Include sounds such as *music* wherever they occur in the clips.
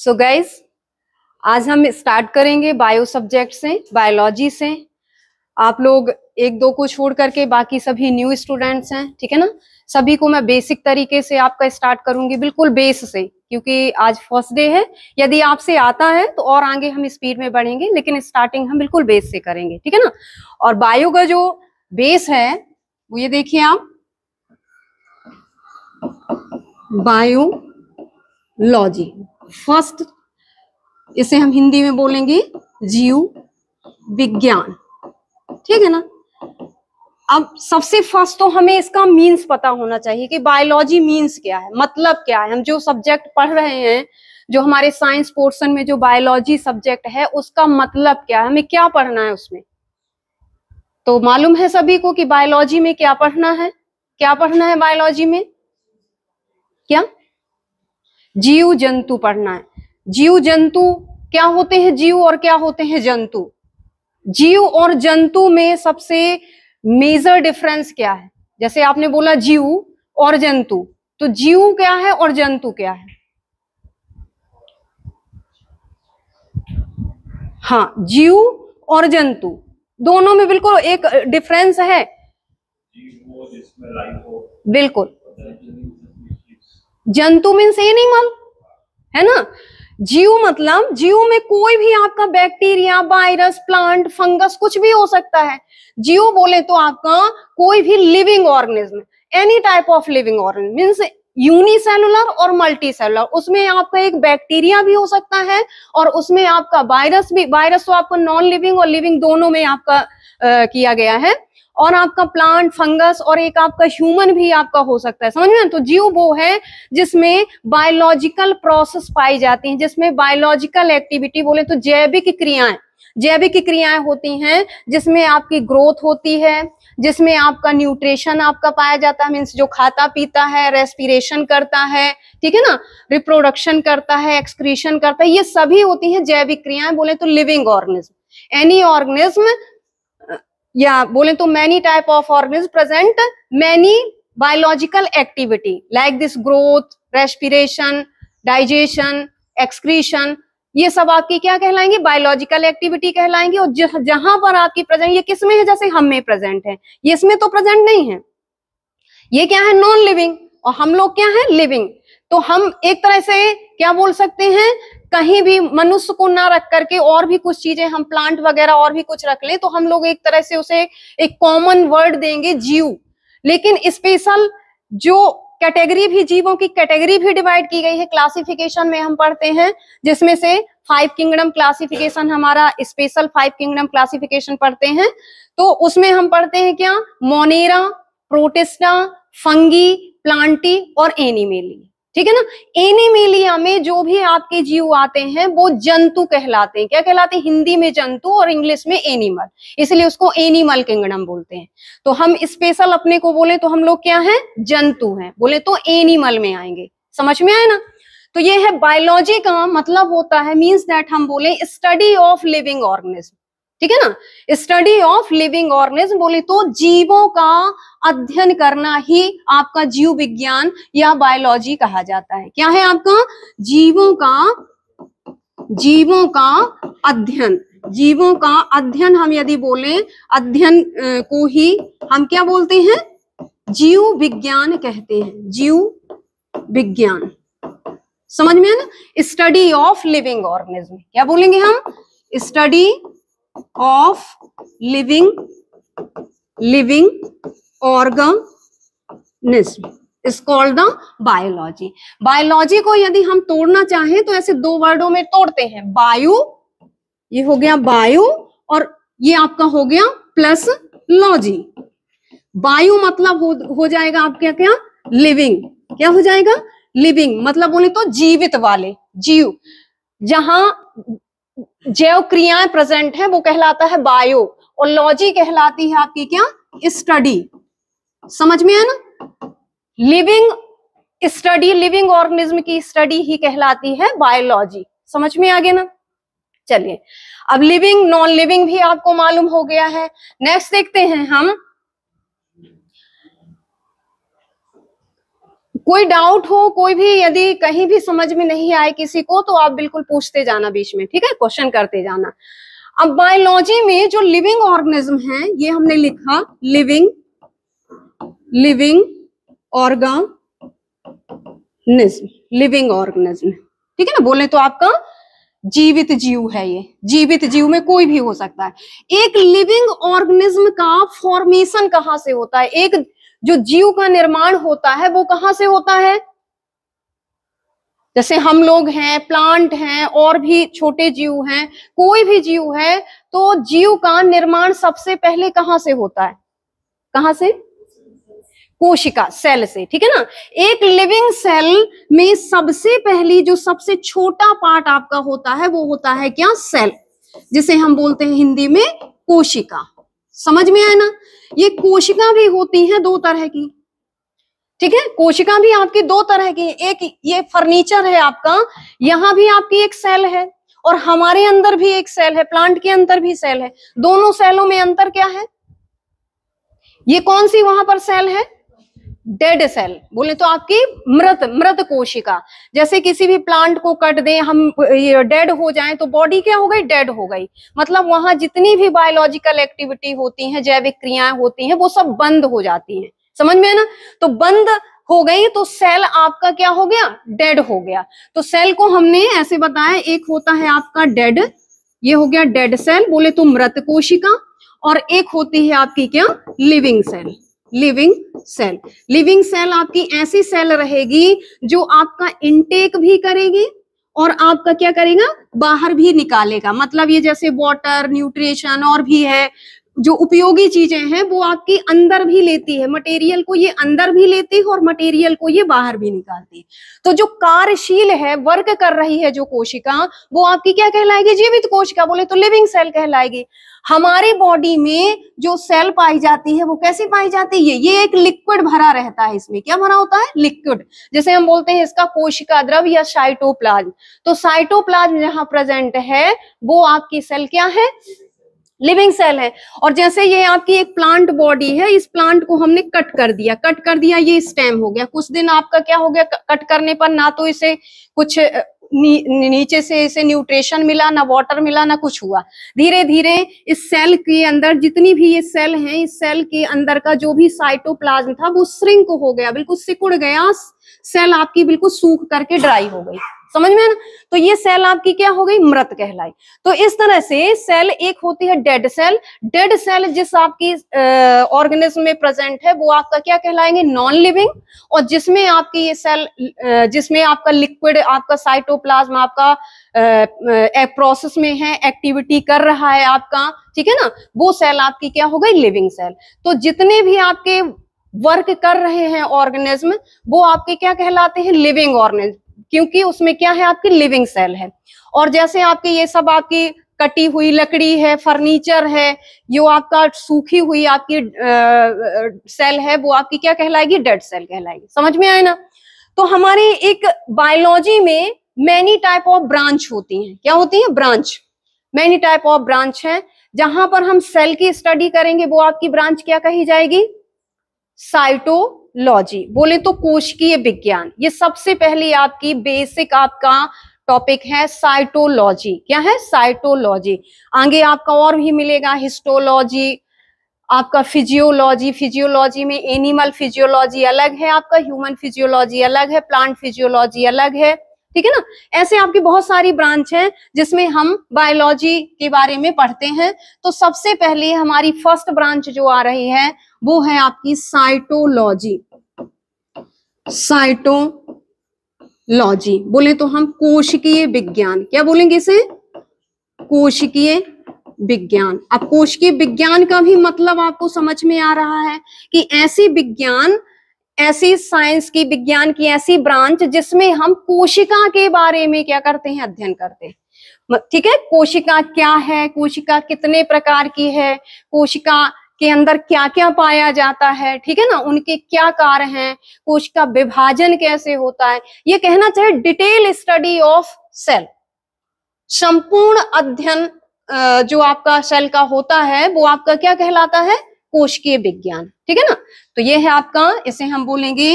सो so guys आज हम start करेंगे बायो सब्जेक्ट से बायोलॉजी से आप लोग एक दो को छोड़ करके बाकी सभी न्यू स्टूडेंट्स हैं ठीक है ना सभी को मैं बेसिक तरीके से आपका स्टार्ट करूंगी बिल्कुल बेस से क्योंकि आज फर्स्ट डे है यदि आपसे आता है तो और आगे हम स्पीड में बढ़ेंगे लेकिन स्टार्टिंग हम बिल्कुल बेस से करेंगे ठीक है ना और बायो का जो बेस है वो ये देखिए आप बायोलॉजी फर्स्ट इसे हम हिंदी में बोलेंगे जीव विज्ञान ठीक है ना अब सबसे फर्स्ट तो हमें इसका मीन्स पता होना चाहिए कि बायोलॉजी मीन्स क्या है मतलब क्या है हम जो सब्जेक्ट पढ़ रहे हैं जो हमारे साइंस पोर्शन में जो बायोलॉजी सब्जेक्ट है उसका मतलब क्या है हमें क्या पढ़ना है उसमें तो मालूम है सभी को कि बायोलॉजी में क्या पढ़ना है क्या पढ़ना है बायोलॉजी में क्या जीव जंतु पढ़ना है जीव जंतु क्या होते हैं जीव और क्या होते हैं जंतु जीव और जंतु में सबसे मेजर डिफरेंस क्या है जैसे आपने बोला जीव और जंतु तो जीव क्या है और जंतु क्या है हाँ जीव और जंतु दोनों में बिल्कुल एक डिफरेंस है बिल्कुल जंतु मीन्स एनिमल है ना जीव मतलब जीव में कोई भी आपका बैक्टीरिया वायरस प्लांट फंगस कुछ भी हो सकता है जीव बोले तो आपका कोई भी living organism any type of living organism means unicellular और मल्टी सेलुलर उसमें आपका एक बैक्टीरिया भी हो सकता है और उसमें आपका वायरस भी वायरस तो आपका नॉन लिविंग और लिविंग दोनों में आपका आ, किया गया है और आपका प्लांट फंगस और एक आपका ह्यूमन भी आपका हो सकता है समझ में तो जीव वो है जिसमें बायोलॉजिकल प्रोसेस पाई जाती है जिसमें बायोलॉजिकल एक्टिविटी बोले तो जैविक क्रियाएं जैविक क्रियाएं होती हैं जिसमें आपकी ग्रोथ होती है जिसमें आपका न्यूट्रिशन आपका पाया जाता है मीन्स जो खाता पीता है रेस्पिरेशन करता है ठीक है ना रिप्रोडक्शन करता है एक्सक्रीशन करता है ये सभी होती हैं जैविक क्रियाएं बोले तो लिविंग ऑर्गेनिज्म एनी ऑर्गेनिज्म या बोले तो many type of organism present many biological activity like this growth respiration digestion excretion ये सब आपकी क्या कहलाएंगे बायोलॉजिकल एक्टिविटी कहलाएंगे और जह, जहां पर आपकी प्रेजेंट ये किसमें है जैसे हम में प्रेजेंट है ये इसमें तो प्रेजेंट नहीं है ये क्या है नॉन लिविंग और हम लोग क्या है लिविंग तो हम एक तरह से क्या बोल सकते हैं कहीं भी मनुष्य को ना रख करके और भी कुछ चीजें हम प्लांट वगैरह और भी कुछ रख ले तो हम लोग एक तरह से उसे एक कॉमन वर्ड देंगे जीव लेकिन स्पेशल जो कैटेगरी भी जीवों की कैटेगरी भी डिवाइड की गई है क्लासिफिकेशन में हम पढ़ते हैं जिसमें से फाइव किंगडम क्लासिफिकेशन हमारा स्पेशल फाइव किंगडम क्लासिफिकेशन पढ़ते हैं तो उसमें हम पढ़ते हैं क्या मोनेरा प्रोटेस्टा फंगी प्लांटी और एनिमेली ठीक है ना एनिमेलिया में जो भी आपके जीव आते हैं वो जंतु कहलाते हैं क्या कहलाते हैं हिंदी में जंतु और इंग्लिश में एनिमल इसलिए उसको एनिमल किंगडम बोलते हैं तो हम स्पेशल अपने को बोले तो हम लोग क्या है जंतु हैं बोले तो एनिमल में आएंगे समझ में आए ना तो ये है बायोलॉजी का मतलब होता है मीन्स दैट हम बोले स्टडी ऑफ लिविंग ऑर्गेनिज्म ठीक है ना स्टडी ऑफ लिविंग ऑर्गेनिज्म बोले तो जीवों का अध्ययन करना ही आपका जीव विज्ञान या बायोलॉजी कहा जाता है क्या है आपका जीवों का जीवों का अध्ययन जीवों का अध्ययन हम यदि बोले अध्ययन को ही हम क्या बोलते हैं जीव विज्ञान कहते हैं जीव विज्ञान समझ में है ना स्टडी ऑफ लिविंग ऑर्गेनिज्म क्या बोलेंगे हम study of living living organism is called the biology biology को यदि हम तोड़ना चाहें तो ऐसे दो वर्डों में तोड़ते हैं बायो ये हो गया बायो और ये आपका हो गया प्लस लॉजी बायो मतलब हो, हो जाएगा आप क्या लिविंग क्या हो जाएगा लिविंग मतलब बोले तो जीवित वाले जीव जहां जैव क्रियाएं प्रेजेंट है वो कहलाता है बायो और लॉजी कहलाती है आपकी क्या स्टडी समझ में है ना लिविंग स्टडी लिविंग ऑर्गेनिज्म की स्टडी ही कहलाती है बायोलॉजी समझ में आ गया ना चलिए अब लिविंग नॉन लिविंग भी आपको मालूम हो गया है नेक्स्ट देखते हैं हम कोई डाउट हो कोई भी यदि कहीं भी समझ में नहीं आए किसी को तो आप बिल्कुल पूछते जाना बीच में ठीक है क्वेश्चन करते जाना अब बायोलॉजी में जो लिविंग ऑर्गेनिज्म है ये हमने लिखा living living organism living organism ठीक है ना बोले तो आपका जीवित जीव है ये जीवित जीव में कोई भी हो सकता है एक लिविंग ऑर्गेनिज्म का फॉर्मेशन कहां से होता है एक जो जीव का निर्माण होता है वो कहां से होता है जैसे हम लोग हैं प्लांट हैं और भी छोटे जीव हैं कोई भी जीव है तो जीव का निर्माण सबसे पहले कहां से होता है कहां से कोशिका सेल से ठीक है ना एक लिविंग सेल में सबसे पहली जो सबसे छोटा पार्ट आपका होता है वो होता है क्या सेल जिसे हम बोलते हैं हिंदी में कोशिका समझ में आए ना ये कोशिका भी होती हैं दो तरह की ठीक है कोशिका भी आपकी दो तरह की एक ये फर्नीचर है आपका यहां भी आपकी एक सेल है और हमारे अंदर भी एक सेल है प्लांट के अंदर भी सेल है दोनों सेलों में अंतर क्या है ये कौन सी वहां पर सेल है डेड सेल बोले तो आपकी मृत मृत कोशिका जैसे किसी भी प्लांट को कट दें हम डेड हो जाए तो बॉडी क्या हो गई डेड हो गई मतलब वहां जितनी भी बायोलॉजिकल एक्टिविटी होती है जैविक क्रियाएं होती हैं वो सब बंद हो जाती हैं समझ में है ना तो बंद हो गई तो सेल आपका क्या हो गया डेड हो गया तो सेल को हमने ऐसे बताया एक होता है आपका डेड ये हो गया डेड सेल बोले तो मृत कोशिका और एक होती है आपकी क्या living cell living cell living cell आपकी ऐसी सेल रहेगी जो आपका इनटेक भी करेगी और आपका क्या करेगा बाहर भी निकालेगा मतलब ये जैसे वाटर न्यूट्रिशन और भी है जो उपयोगी चीजें हैं वो आपके अंदर भी लेती है मटेरियल को ये अंदर भी लेती है और मटेरियल को ये बाहर भी निकालती है तो जो कार्यशील है वर्क कर रही है जो कोशिका वो आपकी क्या कहलाएगी जीवित कोशिका बोले तो लिविंग सेल कहलाएगी हमारी बॉडी में जो सेल पाई जाती है वो कैसी पाई जाती है ये एक लिक्विड भरा रहता है इसमें क्या भरा होता है लिक्विड जैसे हम बोलते हैं इसका कोशिका द्रव या साइटोप्लाज्म तो साइटोप्लाज्म जहां प्रेजेंट है वो आपकी सेल क्या है लिविंग सेल है और जैसे ये आपकी एक प्लांट बॉडी है इस प्लांट को हमने कट कर दिया कट कर दिया ये स्टेम हो गया कुछ दिन आपका क्या हो गया कट करने पर ना तो इसे कुछ नी, नीचे से इसे न्यूट्रिशन मिला ना वाटर मिला ना कुछ हुआ धीरे धीरे इस सेल के अंदर जितनी भी ये सेल है इस सेल के अंदर का जो भी साइटोप्लाज्म था वो श्रिंक हो गया बिल्कुल सिकुड़ गया सेल आपकी बिल्कुल सूख करके ड्राई हो गई समझ में है ना तो ये सेल आपकी क्या हो गई मृत कहलाई तो इस तरह से सेल एक होती है डेड सेल डेड सेल जिस आपकी ऑर्गेनिज्म में प्रेजेंट है वो आपका क्या कहलाएंगे नॉन लिविंग और जिसमें आपकी ये सेल जिसमें आपका लिक्विड आपका साइटोप्लाज्म आपका प्रोसेस में है एक्टिविटी कर रहा है आपका ठीक है ना वो सेल आपकी क्या हो गई लिविंग सेल तो जितने भी आपके वर्क कर रहे हैं ऑर्गेनिज्म वो आपके क्या कहलाते हैं लिविंग ऑर्गेनिज्म क्योंकि उसमें क्या है आपकी लिविंग सेल है और जैसे आपकी ये सब आपकी कटी हुई लकड़ी है फर्नीचर है जो आपका सूखी हुई आपकी आ, सेल है वो आपकी क्या कहलाएगी डेड सेल कहलाएगी समझ में आए ना तो हमारे एक बायोलॉजी में मैनी टाइप ऑफ ब्रांच होती हैं क्या होती है branch many type of branch है जहां पर हम सेल की स्टडी करेंगे वो आपकी ब्रांच क्या कही जाएगी साइटो लॉजी बोले तो कोशिकीय विज्ञान ये सबसे पहले आपकी बेसिक आपका टॉपिक है साइटोलॉजी क्या है साइटोलॉजी आगे आपका और भी मिलेगा हिस्टोलॉजी आपका फिजियोलॉजी फिजियोलॉजी में एनिमल फिजियोलॉजी अलग है आपका ह्यूमन फिजियोलॉजी अलग है प्लांट फिजियोलॉजी अलग है ठीक है ना ऐसे आपकी बहुत सारी ब्रांच है जिसमें हम बायोलॉजी के बारे में पढ़ते हैं तो सबसे पहले हमारी फर्स्ट ब्रांच जो आ रही है वो है आपकी साइटोलॉजी साइटोलॉजी बोले तो हम कोशिकीय विज्ञान क्या बोलेंगे इसे कोशिकीय विज्ञान अब कोशिकीय विज्ञान का भी मतलब आपको समझ में आ रहा है कि ऐसी विज्ञान ऐसी साइंस की विज्ञान की ऐसी ब्रांच जिसमें हम कोशिका के बारे में क्या करते हैं अध्ययन करते हैं ठीक है कोशिका क्या है कोशिका कितने प्रकार की है कोशिका के अंदर क्या क्या पाया जाता है ठीक है ना उनके क्या कार्य हैं कोश का विभाजन कैसे होता है ये कहना चाहिए डिटेल स्टडी ऑफ सेल संपूर्ण अध्ययन जो आपका सेल का होता है वो आपका क्या कहलाता है के विज्ञान ठीक है ना तो ये है आपका इसे हम बोलेंगे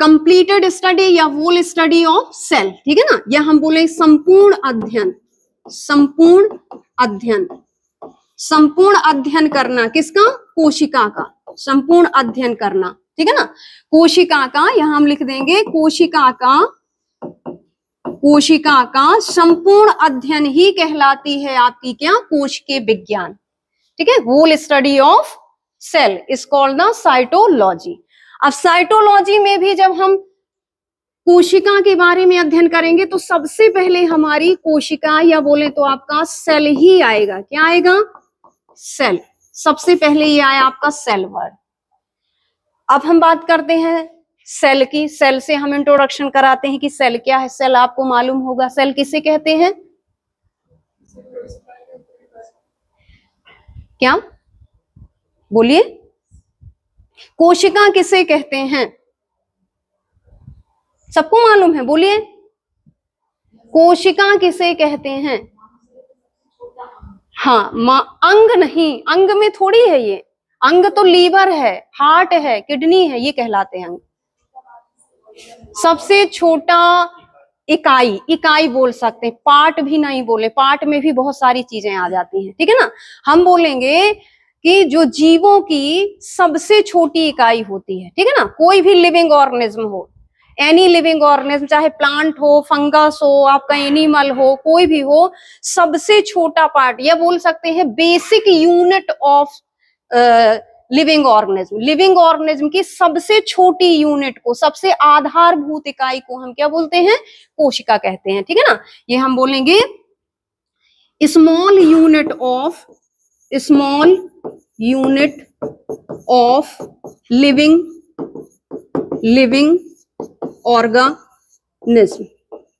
कंप्लीटेड स्टडी या होल स्टडी ऑफ सेल ठीक है ना यह हम बोले संपूर्ण अध्ययन संपूर्ण अध्ययन संपूर्ण अध्ययन करना किसका कोशिका का संपूर्ण अध्ययन करना ठीक है ना कोशिका का यहां हम लिख देंगे कोशिका का कोशिका का संपूर्ण अध्ययन ही कहलाती है आपकी क्या कोश के विज्ञान ठीक है whole study of cell is called the cytology अब साइटोलॉजी में भी जब हम कोशिका के बारे में अध्ययन करेंगे तो सबसे पहले हमारी कोशिका या बोले तो आपका सेल ही आएगा क्या आएगा सेल सबसे पहले ये आया आपका सेल वर्ड अब हम बात करते हैं सेल की सेल से हम इंट्रोडक्शन कराते हैं कि सेल क्या है सेल आपको मालूम होगा सेल किसे कहते हैं क्या बोलिए कोशिका किसे कहते हैं सबको मालूम है बोलिए कोशिका किसे कहते हैं हाँ मा, अंग नहीं अंग में थोड़ी है ये अंग तो लीवर है हार्ट है किडनी है ये कहलाते हैं अंग सबसे छोटा इकाई इकाई बोल सकते हैं पार्ट भी नहीं बोले पार्ट में भी बहुत सारी चीजें आ जाती हैं ठीक है ना हम बोलेंगे कि जो जीवों की सबसे छोटी इकाई होती है ठीक है ना कोई भी लिविंग ऑर्गेनिज्म हो एनी लिविंग ऑर्गेनिज्म चाहे प्लांट हो फंगस हो आपका एनिमल हो कोई भी हो सबसे छोटा पार्ट या बोल सकते हैं basic unit of living organism living organism की सबसे छोटी यूनिट को सबसे आधारभूत इकाई को हम क्या बोलते हैं कोशिका कहते हैं ठीक है ना ये हम बोलेंगे small unit of small unit of living living organism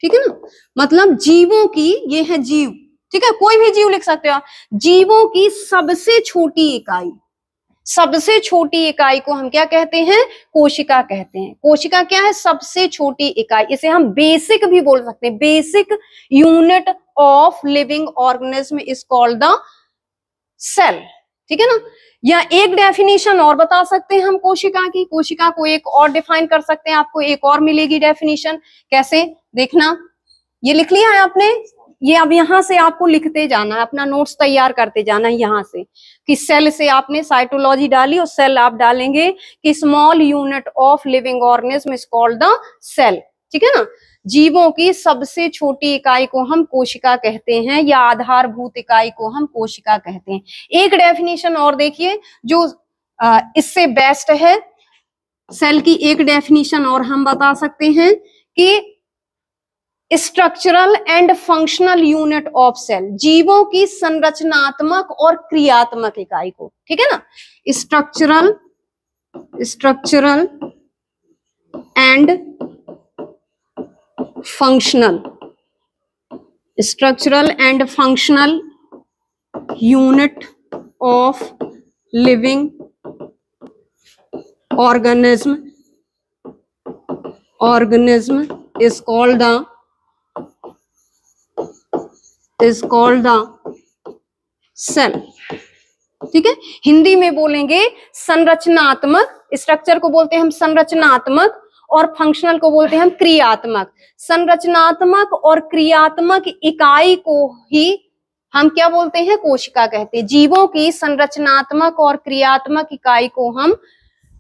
ठीक है ना मतलब जीवों की ये है जीव ठीक है कोई भी जीव लिख सकते हो आप जीवों की सबसे छोटी इकाई सबसे छोटी इकाई को हम क्या कहते हैं कोशिका कहते हैं कोशिका क्या है सबसे छोटी इकाई इसे हम बेसिक भी बोल सकते हैं basic unit of living organism is called the cell ठीक है ना या एक डेफिनेशन और बता सकते हैं हम कोशिका की कोशिका को एक और डिफाइन कर सकते हैं आपको एक और मिलेगी डेफिनेशन कैसे देखना ये लिख लिया है आपने ये अब यहां से आपको लिखते जाना है अपना नोट्स तैयार करते जाना है यहां से कि सेल से आपने साइटोलॉजी डाली और सेल आप डालेंगे कि small unit of living organism is called the cell ठीक है ना जीवों की सबसे छोटी इकाई को हम कोशिका कहते हैं या आधारभूत इकाई को हम कोशिका कहते हैं एक डेफिनेशन और देखिए जो इससे बेस्ट है सेल की एक डेफिनेशन और हम बता सकते हैं कि structural and functional unit of cell जीवों की संरचनात्मक और क्रियात्मक इकाई को ठीक है ना structural structural and functional structural and functional unit of living organism organism is called the is called the cell ठीक है हिंदी में बोलेंगे संरचनात्मक स्ट्रक्चर को बोलते हैं हम संरचनात्मक और फंक्शनल को बोलते हैं हम क्रियात्मक संरचनात्मक और क्रियात्मक इकाई को ही हम क्या बोलते हैं कोशिका कहते हैं जीवों की संरचनात्मक और क्रियात्मक इकाई को हम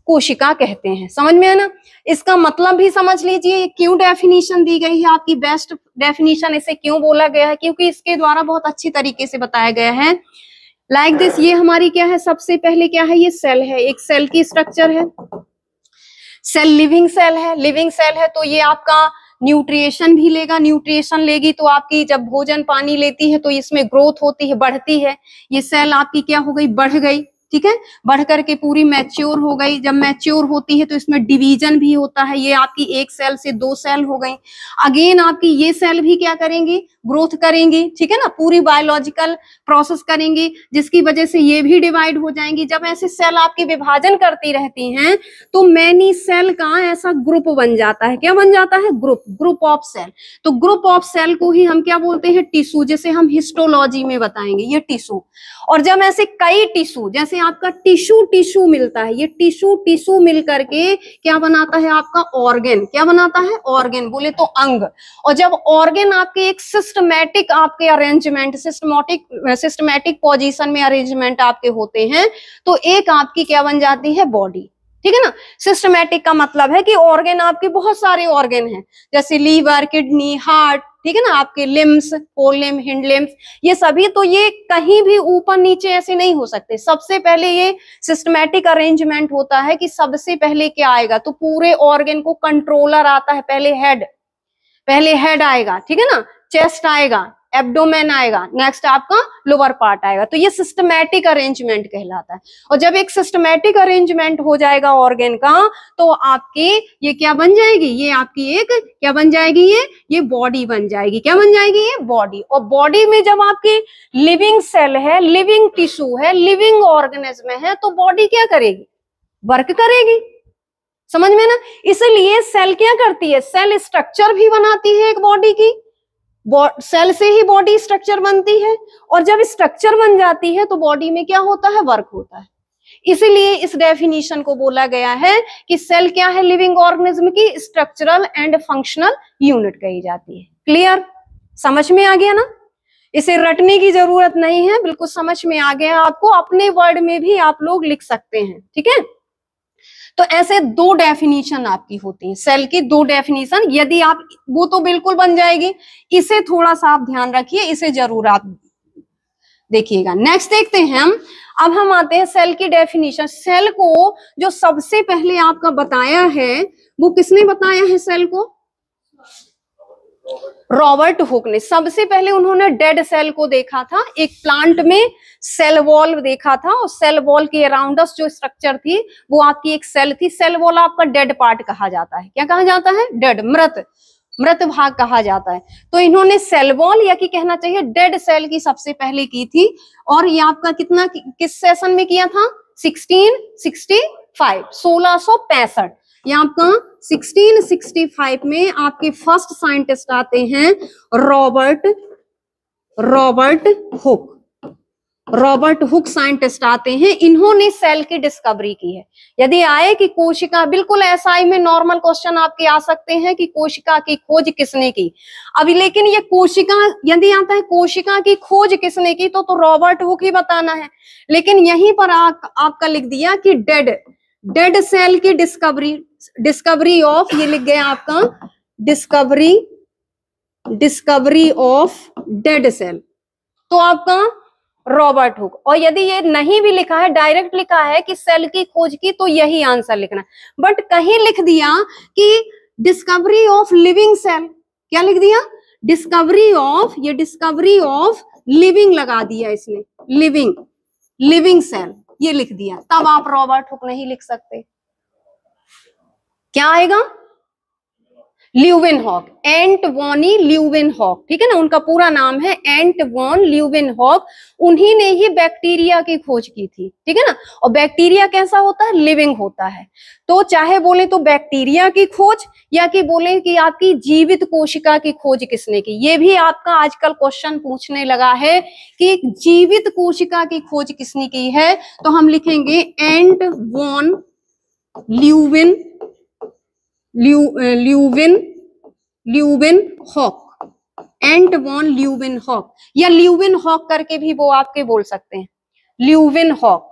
कोशिका कहते हैं समझ में है ना इसका मतलब भी समझ लीजिए क्यों डेफिनेशन दी गई है आपकी बेस्ट डेफिनेशन इसे क्यों बोला गया है क्योंकि इसके द्वारा बहुत अच्छी तरीके से बताया गया है लाइक like दिस ये हमारी क्या है सबसे पहले क्या है ये सेल है एक सेल की स्ट्रक्चर है सेल लिविंग सेल है लिविंग सेल है तो ये आपका न्यूट्रिएशन भी लेगा न्यूट्रिएशन लेगी तो आपकी जब भोजन पानी लेती है तो इसमें ग्रोथ होती है बढ़ती है ये सेल आपकी क्या हो गई बढ़ गई ठीक है बढ़ करके पूरी मैच्योर हो गई जब मैच्योर होती है तो इसमें डिवीजन भी होता है ये आपकी एक सेल से दो सेल हो गई अगेन आपकी ये सेल भी क्या करेंगी ग्रोथ करेंगी ठीक है ना पूरी बायोलॉजिकल प्रोसेस करेंगी जिसकी वजह से ये भी डिवाइड हो जाएंगी जब ऐसे सेल आपकी विभाजन करती रहती हैं तो मैनी सेल का ऐसा ग्रुप बन जाता है क्या बन जाता है ग्रुप ग्रुप ऑफ सेल तो ग्रुप ऑफ सेल को ही हम क्या बोलते हैं टिश्यू जैसे हम हिस्टोलॉजी में बताएंगे ये टिश्यू और जब ऐसे कई टिश्यू जैसे आपका टिश्यू टिश्यू मिलता है ये टिश्यू टिश्यू मिल करके क्या बनाता है आपका ऑर्गेन क्या बनाता है ऑर्गेन बोले तो अंग और जब ऑर्गेन आपके एक सिस्टम सिस्टमैटिक आपके अरेंजमेंट सिस्टमोटिक सिस्टमैटिक पोजीशन में अरेंजमेंट आपके होते हैं तो एक आपकी क्या बन जाती है बॉडी ठीक है ना सिस्टमेटिक का मतलब है कि ऑर्गेन आपके बहुत सारे ऑर्गेन हैं जैसे लीवर किडनी हार्ट ठीक है ना आपके लिम्स फोर हिंड लिम्स ये सभी तो ये कहीं भी ऊपर नीचे ऐसे नहीं हो सकते सबसे पहले ये सिस्टमेटिक अरेंजमेंट होता है कि सबसे पहले क्या आएगा तो पूरे ऑर्गेन को कंट्रोलर आता है पहले हेड पहले हेड आएगा ठीक है ना चेस्ट आएगा एब्डोमेन आएगा नेक्स्ट आपका लोअर पार्ट आएगा तो ये सिस्टमैटिक अरेंजमेंट कहलाता है और जब एक सिस्टमैटिक अरेंजमेंट हो जाएगा ऑर्गेन का तो आपकी ये क्या बन जाएगी ये आपकी एक क्या बन जाएगी ये ये बॉडी बन जाएगी क्या बन जाएगी ये बॉडी और बॉडी में जब आपकी लिविंग सेल है लिविंग टिश्यू है लिविंग ऑर्गेनिज्म है तो बॉडी क्या करेगी वर्क करेगी समझ में ना इसलिए सेल क्या करती है सेल स्ट्रक्चर भी बनाती है एक बॉडी की सेल से ही बॉडी स्ट्रक्चर बनती है और जब स्ट्रक्चर बन जाती है तो बॉडी में क्या होता है वर्क होता है इसीलिए इस डेफिनेशन को बोला गया है कि सेल क्या है लिविंग ऑर्गेनिज्म की स्ट्रक्चरल एंड फंक्शनल यूनिट कही जाती है क्लियर समझ में आ गया ना इसे रटने की जरूरत नहीं है बिल्कुल समझ में आ गया आपको अपने वर्ड में भी आप लोग लिख सकते हैं ठीक है तो ऐसे दो डेफिनेशन आपकी होती है सेल की दो डेफिनेशन यदि आप वो तो बिल्कुल बन जाएगी इसे थोड़ा सा आप ध्यान रखिए इसे जरूर आप देखिएगा नेक्स्ट देखते हैं हम अब हम आते हैं सेल की डेफिनेशन सेल को जो सबसे पहले आपका बताया है वो किसने बताया है सेल को रॉबर्ट हुक ने सबसे पहले उन्होंने डेड सेल को देखा था एक प्लांट में सेल वॉल देखा था और सेल वॉल के अराउंडस जो स्ट्रक्चर थी वो आपकी एक सेल थी सेल वॉल आपका डेड पार्ट कहा जाता है क्या कहा जाता है डेड मृत मृत भाग कहा जाता है तो इन्होंने सेल वॉल या कि कहना चाहिए डेड सेल की सबसे पहले की थी और ये आपका कितना किस सेशन में किया था सिक्सटीन सिक्सटी फाइव सोलह सो पैंसठ ये आपका 1665 में आपके फर्स्ट साइंटिस्ट आते हैं Robert Robert Hooke Robert Hooke scientist आते हैं इन्होंने सेल की डिस्कवरी की है यदि आए कि कोशिका बिल्कुल ही में नॉर्मल क्वेश्चन आपके आ सकते हैं कि कोशिका की खोज किसने की अभी लेकिन ये कोशिका यदि आता है कोशिका की खोज किसने की तो, तो रॉबर्ट हुक ही बताना है लेकिन यहीं पर आ, आपका लिख दिया कि डेड डेड सेल की डिस्कवरी डिस्कवरी ऑफ ये लिख गया आपका discovery discovery of dead cell तो आपका रॉबर्ट हुक और यदि ये नहीं भी लिखा है डायरेक्ट लिखा है कि सेल की खोज की तो यही आंसर लिखना है बट कहीं लिख दिया कि डिस्कवरी ऑफ लिविंग सेल क्या लिख दिया डिस्कवरी ऑफ ये डिस्कवरी ऑफ लिविंग लगा दिया इसने लिविंग लिविंग सेल ये लिख दिया तब आप रॉबर्ट हुक नहीं लिख सकते क्या आएगा Leeuwenhoek Antonie Leeuwenhoek ठीक है ना उनका पूरा नाम है एंट वॉन ल्यूविन हॉक उन्हीं ने ही बैक्टीरिया की खोज की थी ठीक है ना और बैक्टीरिया कैसा होता है लिविंग होता है तो चाहे बोले तो बैक्टीरिया की खोज या कि बोले कि आपकी जीवित कोशिका की खोज किसने की ये भी आपका आजकल क्वेश्चन पूछने लगा है कि जीवित कोशिका की खोज किसने की है तो हम लिखेंगे Antonie van Leeuwen Leeuwen Leeuwenhoek Antonie van Leeuwenhoek या ल्यूविन हॉक करके भी वो आपके बोल सकते हैं ल्यूविन हॉक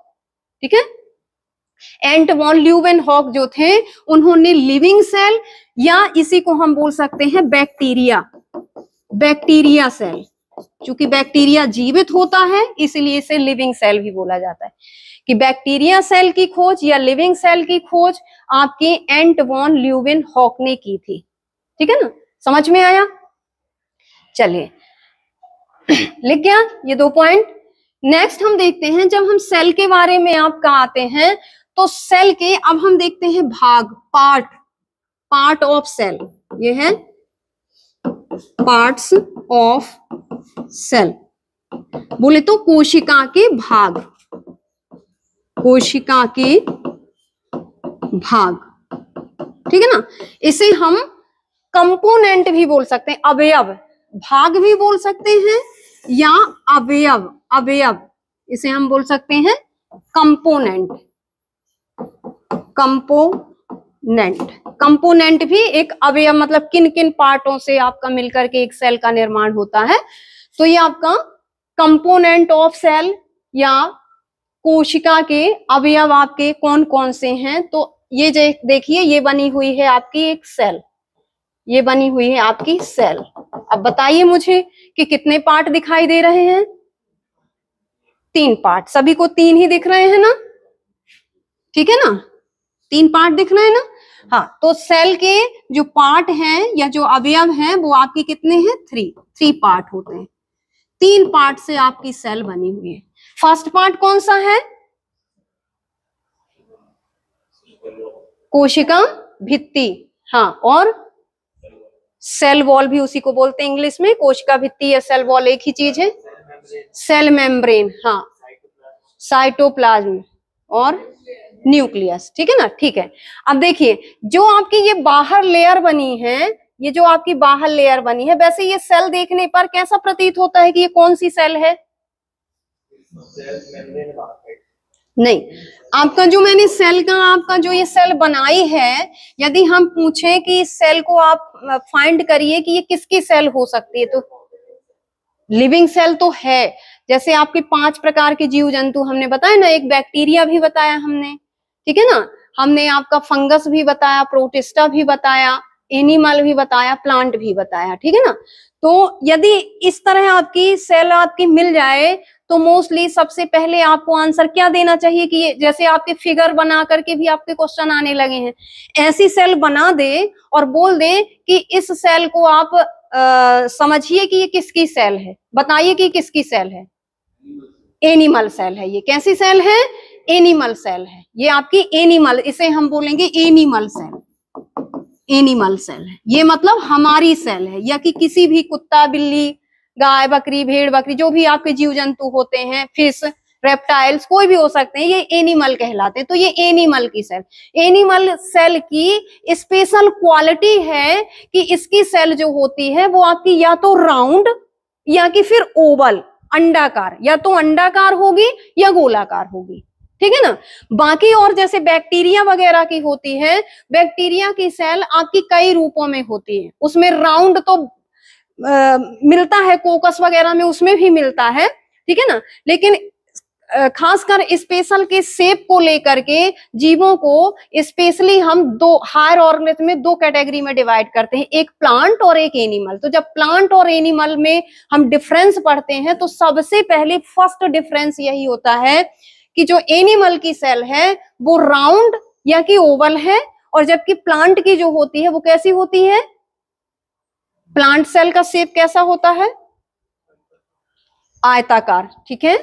ठीक है एंट वॉन ल्यूविन हॉक जो थे उन्होंने लिविंग सेल या इसी को हम बोल सकते हैं बैक्टीरिया बैक्टीरिया सेल क्योंकि बैक्टीरिया जीवित होता है इसलिए इसे लिविंग सेल भी बोला जाता है कि बैक्टीरिया सेल की खोज या लिविंग सेल की खोज आपके एंट वॉन ल्यूविन हॉक ने की थी ठीक है ना समझ में आया चलिए *clears throat* लिख गया ये दो पॉइंट नेक्स्ट हम देखते हैं जब हम सेल के बारे में आपका आते हैं तो सेल के अब हम देखते हैं भाग पार्ट पार्ट ऑफ सेल ये है पार्ट्स ऑफ सेल बोले तो कोशिका के भाग कोशिका के भाग ठीक है ना इसे हम कंपोनेंट भी बोल सकते हैं अवयव भाग भी बोल सकते हैं या अवयव अवयव इसे हम बोल सकते हैं कंपोनेंट कंपोनेंट कंपोनेंट भी एक अवयव मतलब किन किन पार्टों से आपका मिलकर के एक सेल का निर्माण होता है तो ये आपका कंपोनेंट ऑफ सेल या कोशिका के अवयव आपके कौन कौन से हैं तो ये देखिए ये बनी हुई है आपकी एक सेल ये बनी हुई है आपकी सेल अब बताइए मुझे कि कितने पार्ट दिखाई दे रहे हैं तीन पार्ट सभी को तीन ही दिख रहे हैं ना ठीक है ना तीन पार्ट दिख रहे हैं ना हाँ तो सेल के जो पार्ट हैं या जो अवयव हैं वो आपके कितने हैं थ्री थ्री पार्ट होते हैं तीन पार्ट से आपकी सेल बनी हुई है फर्स्ट पार्ट कौन सा है कोशिका भित्ति हाँ और सेल वॉल भी उसी को बोलते हैं इंग्लिश में कोशिका भित्ति या सेल वॉल एक ही चीज है सेल मेम्ब्रेन हाँ साइटोप्लाज्म और न्यूक्लियस ठीक है ना ठीक है अब देखिए जो आपकी ये बाहर लेयर बनी है ये जो आपकी बाहर लेयर बनी है वैसे ये सेल देखने पर कैसा प्रतीत होता है कि ये कौन सी सेल है नहीं आपका जो मैंने सेल का आपका जो ये सेल बनाई है यदि हम पूछें कि इस सेल को आप फाइंड करिए कि ये किसकी सेल हो सकती है तो लिविंग सेल तो है जैसे आपके पांच प्रकार के जीव जंतु हमने बताया ना एक बैक्टीरिया भी बताया हमने ठीक है ना हमने आपका फंगस भी बताया प्रोटिस्टा भी बताया एनिमल भी बताया प्लांट भी बताया ठीक है ना तो यदि इस तरह आपकी सेल आपकी मिल जाए तो मोस्टली सबसे पहले आपको आंसर क्या देना चाहिए कि ये जैसे आपके फिगर बना करके भी आपके क्वेश्चन आने लगे हैं ऐसी सेल बना दे और बोल दे कि इस सेल को आप समझिए कि ये किसकी सेल है बताइए कि किसकी सेल है एनिमल सेल है ये कैसी सेल है एनिमल सेल है ये आपकी एनिमल इसे हम बोलेंगे एनिमल सेल एनिमल सेल है ये मतलब हमारी सेल है या कि किसी भी कुत्ता बिल्ली गाय बकरी भेड़ बकरी जो भी आपके जीव जंतु होते हैं फिश रेप्टाइल्स कोई भी हो सकते हैं ये एनिमल कहलाते हैं तो ये एनिमल की सेल एनिमल सेल की स्पेशल क्वालिटी है कि इसकी सेल जो होती है वो आपकी या तो राउंड या कि फिर ओवल अंडाकार या तो अंडाकार होगी या गोलाकार होगी ठीक है ना बाकी और जैसे बैक्टीरिया वगैरह की होती है बैक्टीरिया की सेल आपकी कई रूपों में होती है उसमें राउंड तो आ, मिलता है कोकस वगैरह में उसमें भी मिलता है ठीक है ना लेकिन खासकर स्पेशल के सेप को लेकर के जीवों को स्पेशली हम दो हायर ऑर्गेनिज्म में दो कैटेगरी में डिवाइड करते हैं एक प्लांट और एक एनिमल तो जब प्लांट और एनिमल में हम डिफरेंस पढ़ते हैं तो सबसे पहले फर्स्ट डिफरेंस यही होता है कि जो एनिमल की सेल है वो राउंड या कि ओवल है और जबकि प्लांट की जो होती है वो कैसी होती है प्लांट सेल का सेप कैसा होता है आयताकार ठीक है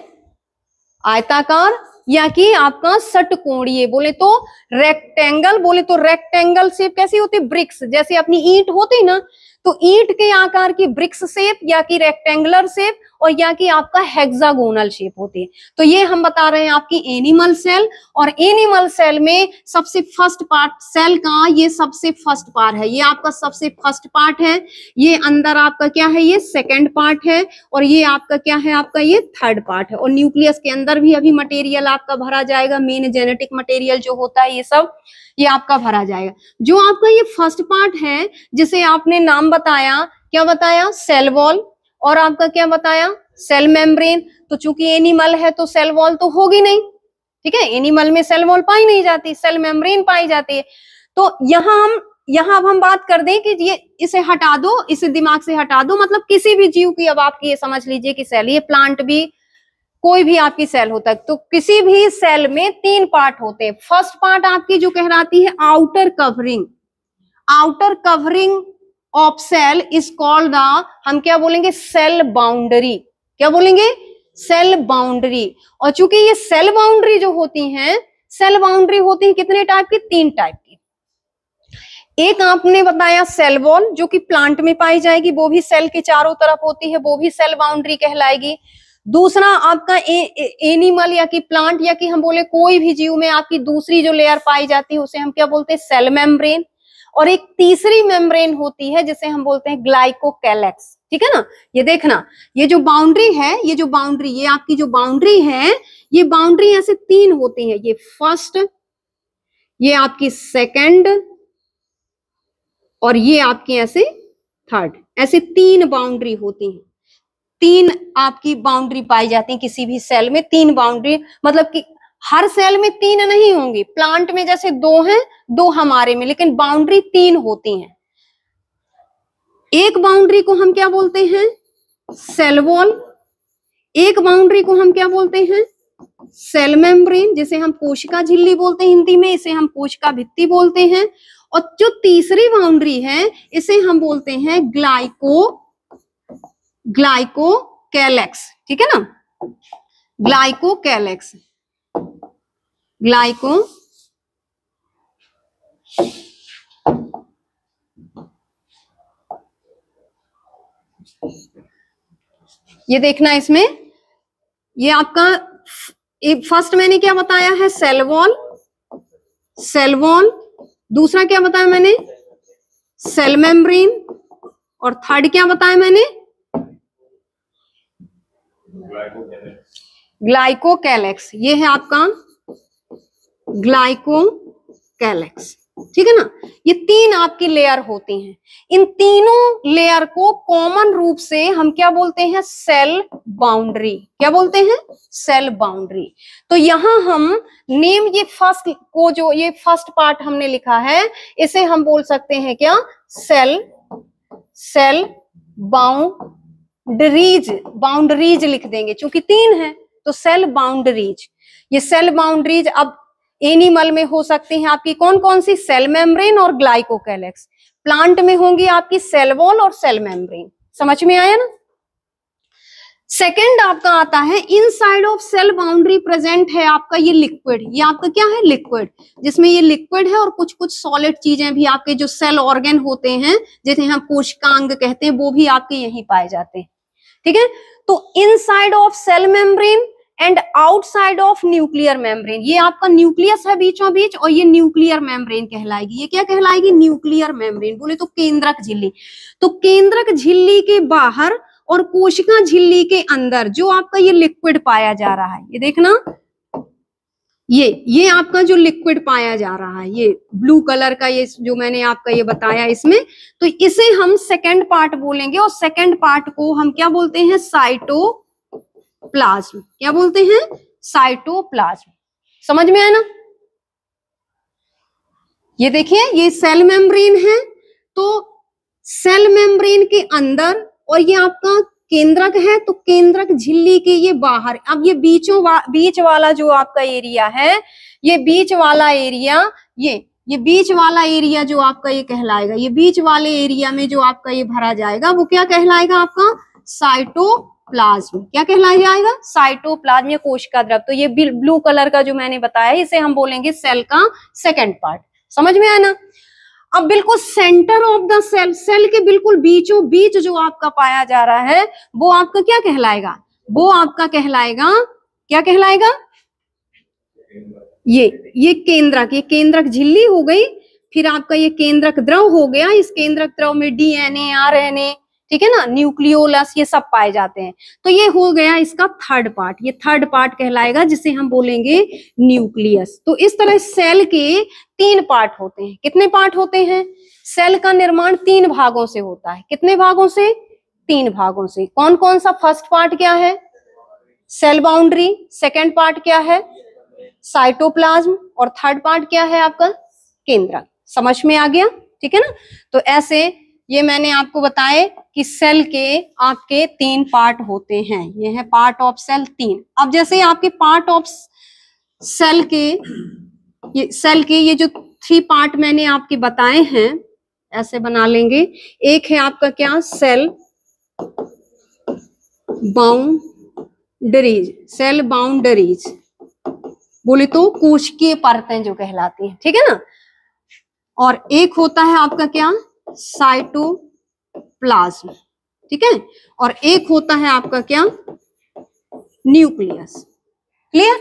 आयताकार या कि आपका सटकोणीय बोले तो रेक्टेंगल बोले तो रेक्टेंगल सेप कैसी होती है ब्रिक्स जैसे अपनी ईंट होती ना तो ईट के आकार की ब्रिक्स शेप या कि रेक्टेंगुलर शेप और या कि आपका हेक्सागोनल शेप होती है तो ये हम बता रहे हैं आपकी एनिमल सेल और एनिमल सेल में सबसे फर्स्ट पार्ट सेल का ये सबसे फर्स्ट पार्ट है ये आपका सबसे फर्स्ट पार्ट है ये अंदर आपका क्या है ये सेकेंड पार्ट है और ये आपका क्या है आपका ये थर्ड पार्ट है और न्यूक्लियस के अंदर भी अभी मटेरियल आपका भरा जाएगा मेन जेनेटिक मटेरियल जो होता है ये सब ये आपका भरा जाएगा जो आपका ये फर्स्ट पार्ट है जिसे आपने नाम बताया क्या बताया सेल वॉल और आपका क्या बताया सेल मेम्ब्रेन तो चूंकि एनिमल है तो सेल वॉल तो होगी नहीं ठीक है एनिमल में सेल वॉल पाई नहीं जाती सेल मेम्ब्रेन पाई जाती है तो यहां हम यहां अब हम बात कर दें कि ये इसे हटा दो इसे दिमाग से हटा दो मतलब किसी भी जीव की अब आपकी ये समझ लीजिए कि सेल ये प्लांट भी कोई भी आपकी सेल होता है तो किसी भी सेल में तीन पार्ट होते हैं फर्स्ट पार्ट आपकी जो कहलाती है outer covering outer covering of cell is called the हम क्या बोलेंगे सेल बाउंड्री क्या बोलेंगे सेल बाउंड्री और चूंकि ये सेल बाउंड्री जो होती हैं सेल बाउंड्री होती है कितने टाइप की तीन टाइप की एक आपने बताया सेल वॉल जो कि प्लांट में पाई जाएगी वो भी सेल के चारों तरफ होती है वो भी सेल बाउंड्री कहलाएगी दूसरा आपका ए, ए, एनिमल या कि प्लांट या कि हम बोले कोई भी जीव में आपकी दूसरी जो लेयर पाई जाती है उसे हम क्या बोलते हैं सेल मेम्ब्रेन और एक तीसरी मेम्ब्रेन होती है जिसे हम बोलते हैं ग्लाइकोकैलेक्स ठीक है ना ये देखना ये जो बाउंड्री है ये जो बाउंड्री ये आपकी जो बाउंड्री है ये बाउंड्री ऐसे तीन होती है ये फर्स्ट ये आपकी सेकेंड और ये आपकी ऐसे थर्ड ऐसे तीन बाउंड्री होती है तीन आपकी बाउंड्री पाई जाती है किसी भी सेल में तीन बाउंड्री मतलब कि हर सेल में तीन नहीं होंगी प्लांट में जैसे दो हैं दो हमारे में लेकिन बाउंड्री तीन होती हैं एक बाउंड्री को हम क्या बोलते हैं सेल वॉल एक बाउंड्री को हम क्या बोलते हैं सेल मेम्ब्रेन जिसे हम कोशिका झिल्ली बोलते हैं हिंदी में इसे हम कोशिका भित्ति बोलते हैं और जो तीसरी बाउंड्री है इसे हम बोलते हैं ग्लाइको ग्लाइको कैलेक्स ठीक है ना ग्लाइको कैलेक्स ग्लाइको ये देखना इसमें ये आपका फर्स्ट मैंने क्या बताया है सेल वॉल दूसरा क्या बताया मैंने सेल मेम्ब्रेन और थर्ड क्या बताया मैंने ग्लाइकोकैलेक्स ये है आपका ग्लाइको कैलेक्स ठीक है ना ये तीन आपकी लेयर होती हैं इन तीनों लेयर को कॉमन रूप से हम क्या बोलते हैं सेल बाउंड्री क्या बोलते हैं सेल बाउंड्री तो यहां हम नेम ये फर्स्ट को जो ये फर्स्ट पार्ट हमने लिखा है इसे हम बोल सकते हैं क्या सेल सेल बाउंड्रीज बाउंड्रीज लिख देंगे क्योंकि तीन है तो सेल बाउंड्रीज ये सेल बाउंड्रीज अब एनिमल में हो सकते हैं आपकी कौन कौन सी सेल मेम्ब्रेन और ग्लाइकोकैलेक्स प्लांट में होंगी आपकी सेल वॉल और सेल मेम्ब्रेन समझ में आया ना सेकेंड आपका आता है inside of cell boundary present है आपका ये लिक्विड ये आपका क्या है लिक्विड जिसमें ये लिक्विड है और कुछ कुछ सॉलिड चीजें भी आपके जो सेल ऑर्गेन होते हैं जिसे हम पोषकांग कहते हैं वो भी आपके यहीं पाए जाते हैं ठीक है तो inside of cell membrane and outside of nuclear membrane ये आपका न्यूक्लियस है बीचों बीच और ये न्यूक्लियर मेम्ब्रेन कहलाएगी ये क्या कहलाएगी न्यूक्लियर मेम्ब्रेन बोले तो केंद्रक झिल्ली तो केंद्रक झिल्ली के बाहर और कोशिका झिल्ली के अंदर जो आपका ये लिक्विड पाया जा रहा है ये देखना ये ये आपका जो लिक्विड पाया जा रहा है ये ब्लू कलर का ये जो मैंने आपका ये बताया इसमें तो इसे हम सेकेंड पार्ट बोलेंगे और सेकेंड पार्ट को हम क्या बोलते हैं साइटो साइटोप्लाज्म क्या बोलते हैं साइटोप्लाज्म समझ में आया ना ये देखिए ये सेल मेम्ब्रेन है तो सेल मेम्ब्रेन के अंदर और ये आपका केंद्रक है तो केंद्रक झिल्ली के ये बाहर अब ये बीचों वा, बीच वाला जो आपका एरिया है ये बीच वाला एरिया ये ये बीच वाला एरिया जो आपका ये कहलाएगा ये बीच वाले एरिया में जो आपका ये भरा जाएगा वो क्या कहलाएगा आपका साइटो साइटोप्लाज्म क्या कहलाया जाएगा साइटोप्लाज्म या कोशिका द्रव तो ये ब्लू कलर का जो मैंने बताया इसे हम बोलेंगे सेल का सेकेंड पार्ट समझ में आना अब बिल्कुल centre of the cell cell के बिल्कुल बीचों बीच जो आपका पाया जा रहा है वो आपका क्या कहलाएगा वो आपका कहलाएगा क्या कहलाएगा ये ये केंद्रक ये केंद्रक झिल्ली हो गई फिर आपका ये केंद्रक द्रव हो गया इस केंद्रक द्रव में डीएनए आरएनए ठीक है ना न्यूक्लियोलस ये सब पाए जाते हैं तो ये हो गया इसका थर्ड पार्ट ये थर्ड पार्ट कहलाएगा जिसे हम बोलेंगे न्यूक्लियस तो इस तरह सेल के तीन पार्ट होते हैं कितने पार्ट होते हैं सेल का निर्माण तीन भागों से होता है कितने भागों से तीन भागों से कौन कौन सा फर्स्ट पार्ट क्या है सेल बाउंड्री सेकेंड पार्ट क्या है साइटोप्लाज्म और थर्ड पार्ट क्या है आपका केंद्रक समझ में आ गया ठीक है ना तो ऐसे ये मैंने आपको बताए कि सेल के आपके तीन पार्ट होते हैं ये है पार्ट ऑफ सेल तीन अब जैसे आपके पार्ट ऑफ सेल के ये सेल के ये जो थ्री पार्ट मैंने आपके बताए हैं ऐसे बना लेंगे एक है आपका क्या सेल बाउंडरीज सेल बाउंडरीज बोले तो कोशिकीय परतें जो कहलाती हैं ठीक है ना और एक होता है आपका क्या साइटो प्लाज्म ठीक है और एक होता है आपका क्या न्यूक्लियस क्लियर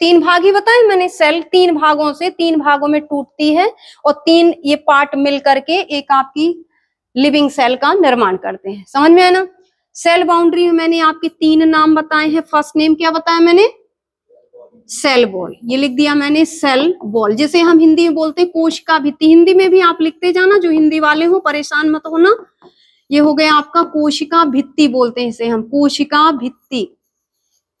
तीन भाग ही बताए मैंने सेल तीन भागों से तीन भागों में टूटती है और तीन ये पार्ट मिल करके एक आपकी लिविंग सेल का निर्माण करते हैं समझ में आया ना सेल बाउंड्री में मैंने आपके तीन नाम बताए हैं फर्स्ट नेम क्या बताया मैंने सेल बॉल ये लिख दिया मैंने सेल बॉल जिसे हम हिंदी में बोलते हैं कोशिका भित्ति हिंदी में भी आप लिखते जाना जो हिंदी वाले हो परेशान मत होना ये हो गया आपका कोशिका भित्ति बोलते हैं इसे हम कोशिका भित्ति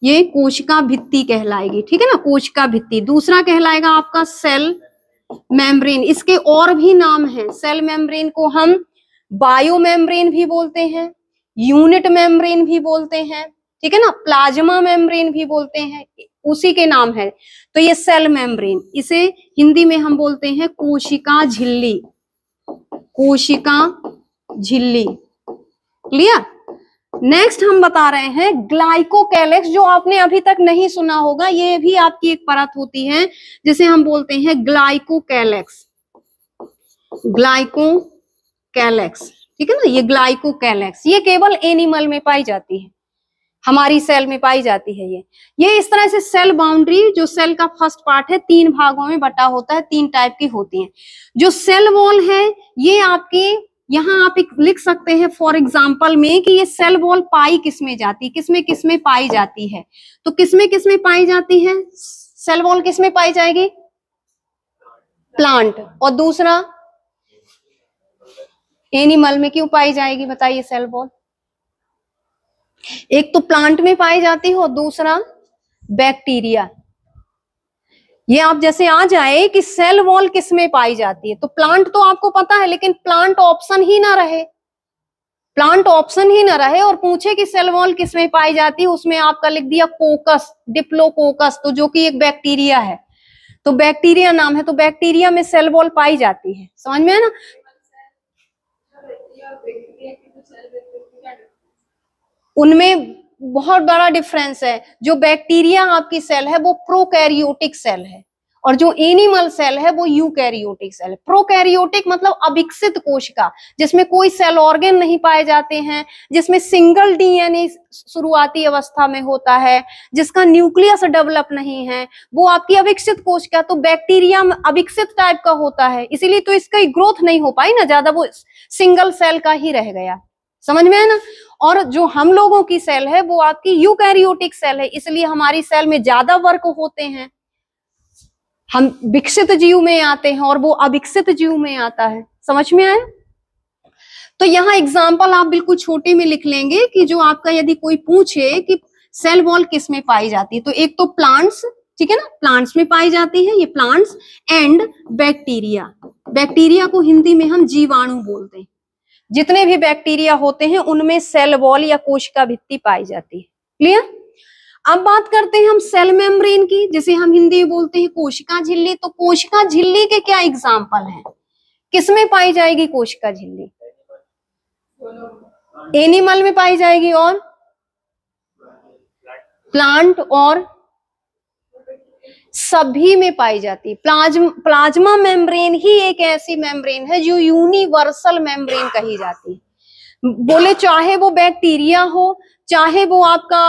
ये कोशिका भित्ति कहलाएगी ठीक है ना कोशिका भित्ति दूसरा कहलाएगा आपका सेल मेम्ब्रेन इसके और भी नाम हैं सेल मेम्ब्रेन को हम बायो मेम्ब्रेन भी बोलते हैं यूनिट मेम्ब्रेन भी बोलते हैं ठीक है ना प्लाज्मा मेम्ब्रेन भी बोलते हैं उसी के नाम है तो ये सेल मेम्ब्रेन इसे हिंदी में हम बोलते हैं कोशिका झिल्ली कोशिका झिल्ली क्लियर नेक्स्ट हम बता रहे हैं ग्लाइकोकैलेक्स जो आपने अभी तक नहीं सुना होगा ये भी आपकी एक परत होती है जिसे हम बोलते हैं ग्लाइकोकैलेक्स ग्लाइकोकैलेक्स ठीक है ना ये ग्लाइकोकैलेक्स ये केवल एनिमल में पाई जाती है हमारी सेल में पाई जाती है ये ये इस तरह से सेल बाउंड्री जो सेल का फर्स्ट पार्ट है तीन भागों में बटा होता है तीन टाइप की होती है जो सेल वॉल है ये आपकी यहाँ आप एक लिख सकते हैं फॉर एग्जाम्पल में कि ये सेल वॉल पाई किसमें जाती है किसमें किसमें पाई जाती है तो किसमें किसमें पाई जाती है सेल वॉल किसमें पाई जाएगी प्लांट और दूसरा एनिमल में क्यों पाई जाएगी बताइए सेल वॉल एक तो प्लांट में पाई जाती है और दूसरा बैक्टीरिया ये आप जैसे आ जाए कि सेल वॉल किस में पाई जाती है तो प्लांट तो आपको पता है लेकिन प्लांट ऑप्शन ही ना रहे प्लांट ऑप्शन ही ना रहे और पूछे कि सेल वॉल किस में पाई जाती है उसमें आपका लिख दिया कोकस डिप्लोकोकस तो जो कि एक बैक्टीरिया है तो बैक्टीरिया नाम है तो बैक्टीरिया में सेल वॉल पाई जाती है समझ में है ना उनमें बहुत बड़ा डिफरेंस है जो बैक्टीरिया आपकी सेल है वो प्रोकैरियोटिक सेल है और जो एनिमल सेल है वो यूकैरियोटिक सेल है प्रोकैरियोटिक मतलब अविकसित कोशिका जिसमें कोई सेल ऑर्गेन नहीं पाए जाते हैं जिसमें सिंगल डीएनए शुरुआती अवस्था में होता है जिसका न्यूक्लियस डेवलप नहीं है वो आपकी अविकसित कोशिका तो बैक्टीरिया अविकसित टाइप का होता है इसीलिए तो इसका ग्रोथ नहीं हो पाई ना ज्यादा वो सिंगल सेल का ही रह गया समझ में है ना और जो हम लोगों की सेल है वो आपकी यूकैरियोटिक सेल है इसलिए हमारी सेल में ज्यादा वर्क होते हैं हम विकसित जीव में आते हैं और वो अविकसित जीव में आता है समझ में आया तो यहाँ एग्जाम्पल आप बिल्कुल छोटे में लिख लेंगे कि जो आपका यदि कोई पूछे कि सेल वॉल किस में पाई जाती है तो एक तो प्लांट्स ठीक है ना प्लांट्स में पाई जाती है ये प्लांट्स एंड बैक्टीरिया बैक्टीरिया को हिंदी में हम जीवाणु बोलते हैं जितने भी बैक्टीरिया होते हैं उनमें सेल वॉल या कोशिका भित्ति पाई जाती है क्लियर अब बात करते हैं हम सेल मेम्ब्रेन की जिसे हम हिंदी में बोलते हैं कोशिका झिल्ली तो कोशिका झिल्ली के क्या एग्जाम्पल हैं किसमें पाई जाएगी कोशिका झिल्ली एनिमल में पाई जाएगी और प्लांट और सभी में पाई जाती प्लाज्म प्लाज्मा मेम्ब्रेन ही एक ऐसी मेम्ब्रेन है जो यूनिवर्सल मेम्ब्रेन कही जाती है बोले चाहे वो बैक्टीरिया हो चाहे वो आपका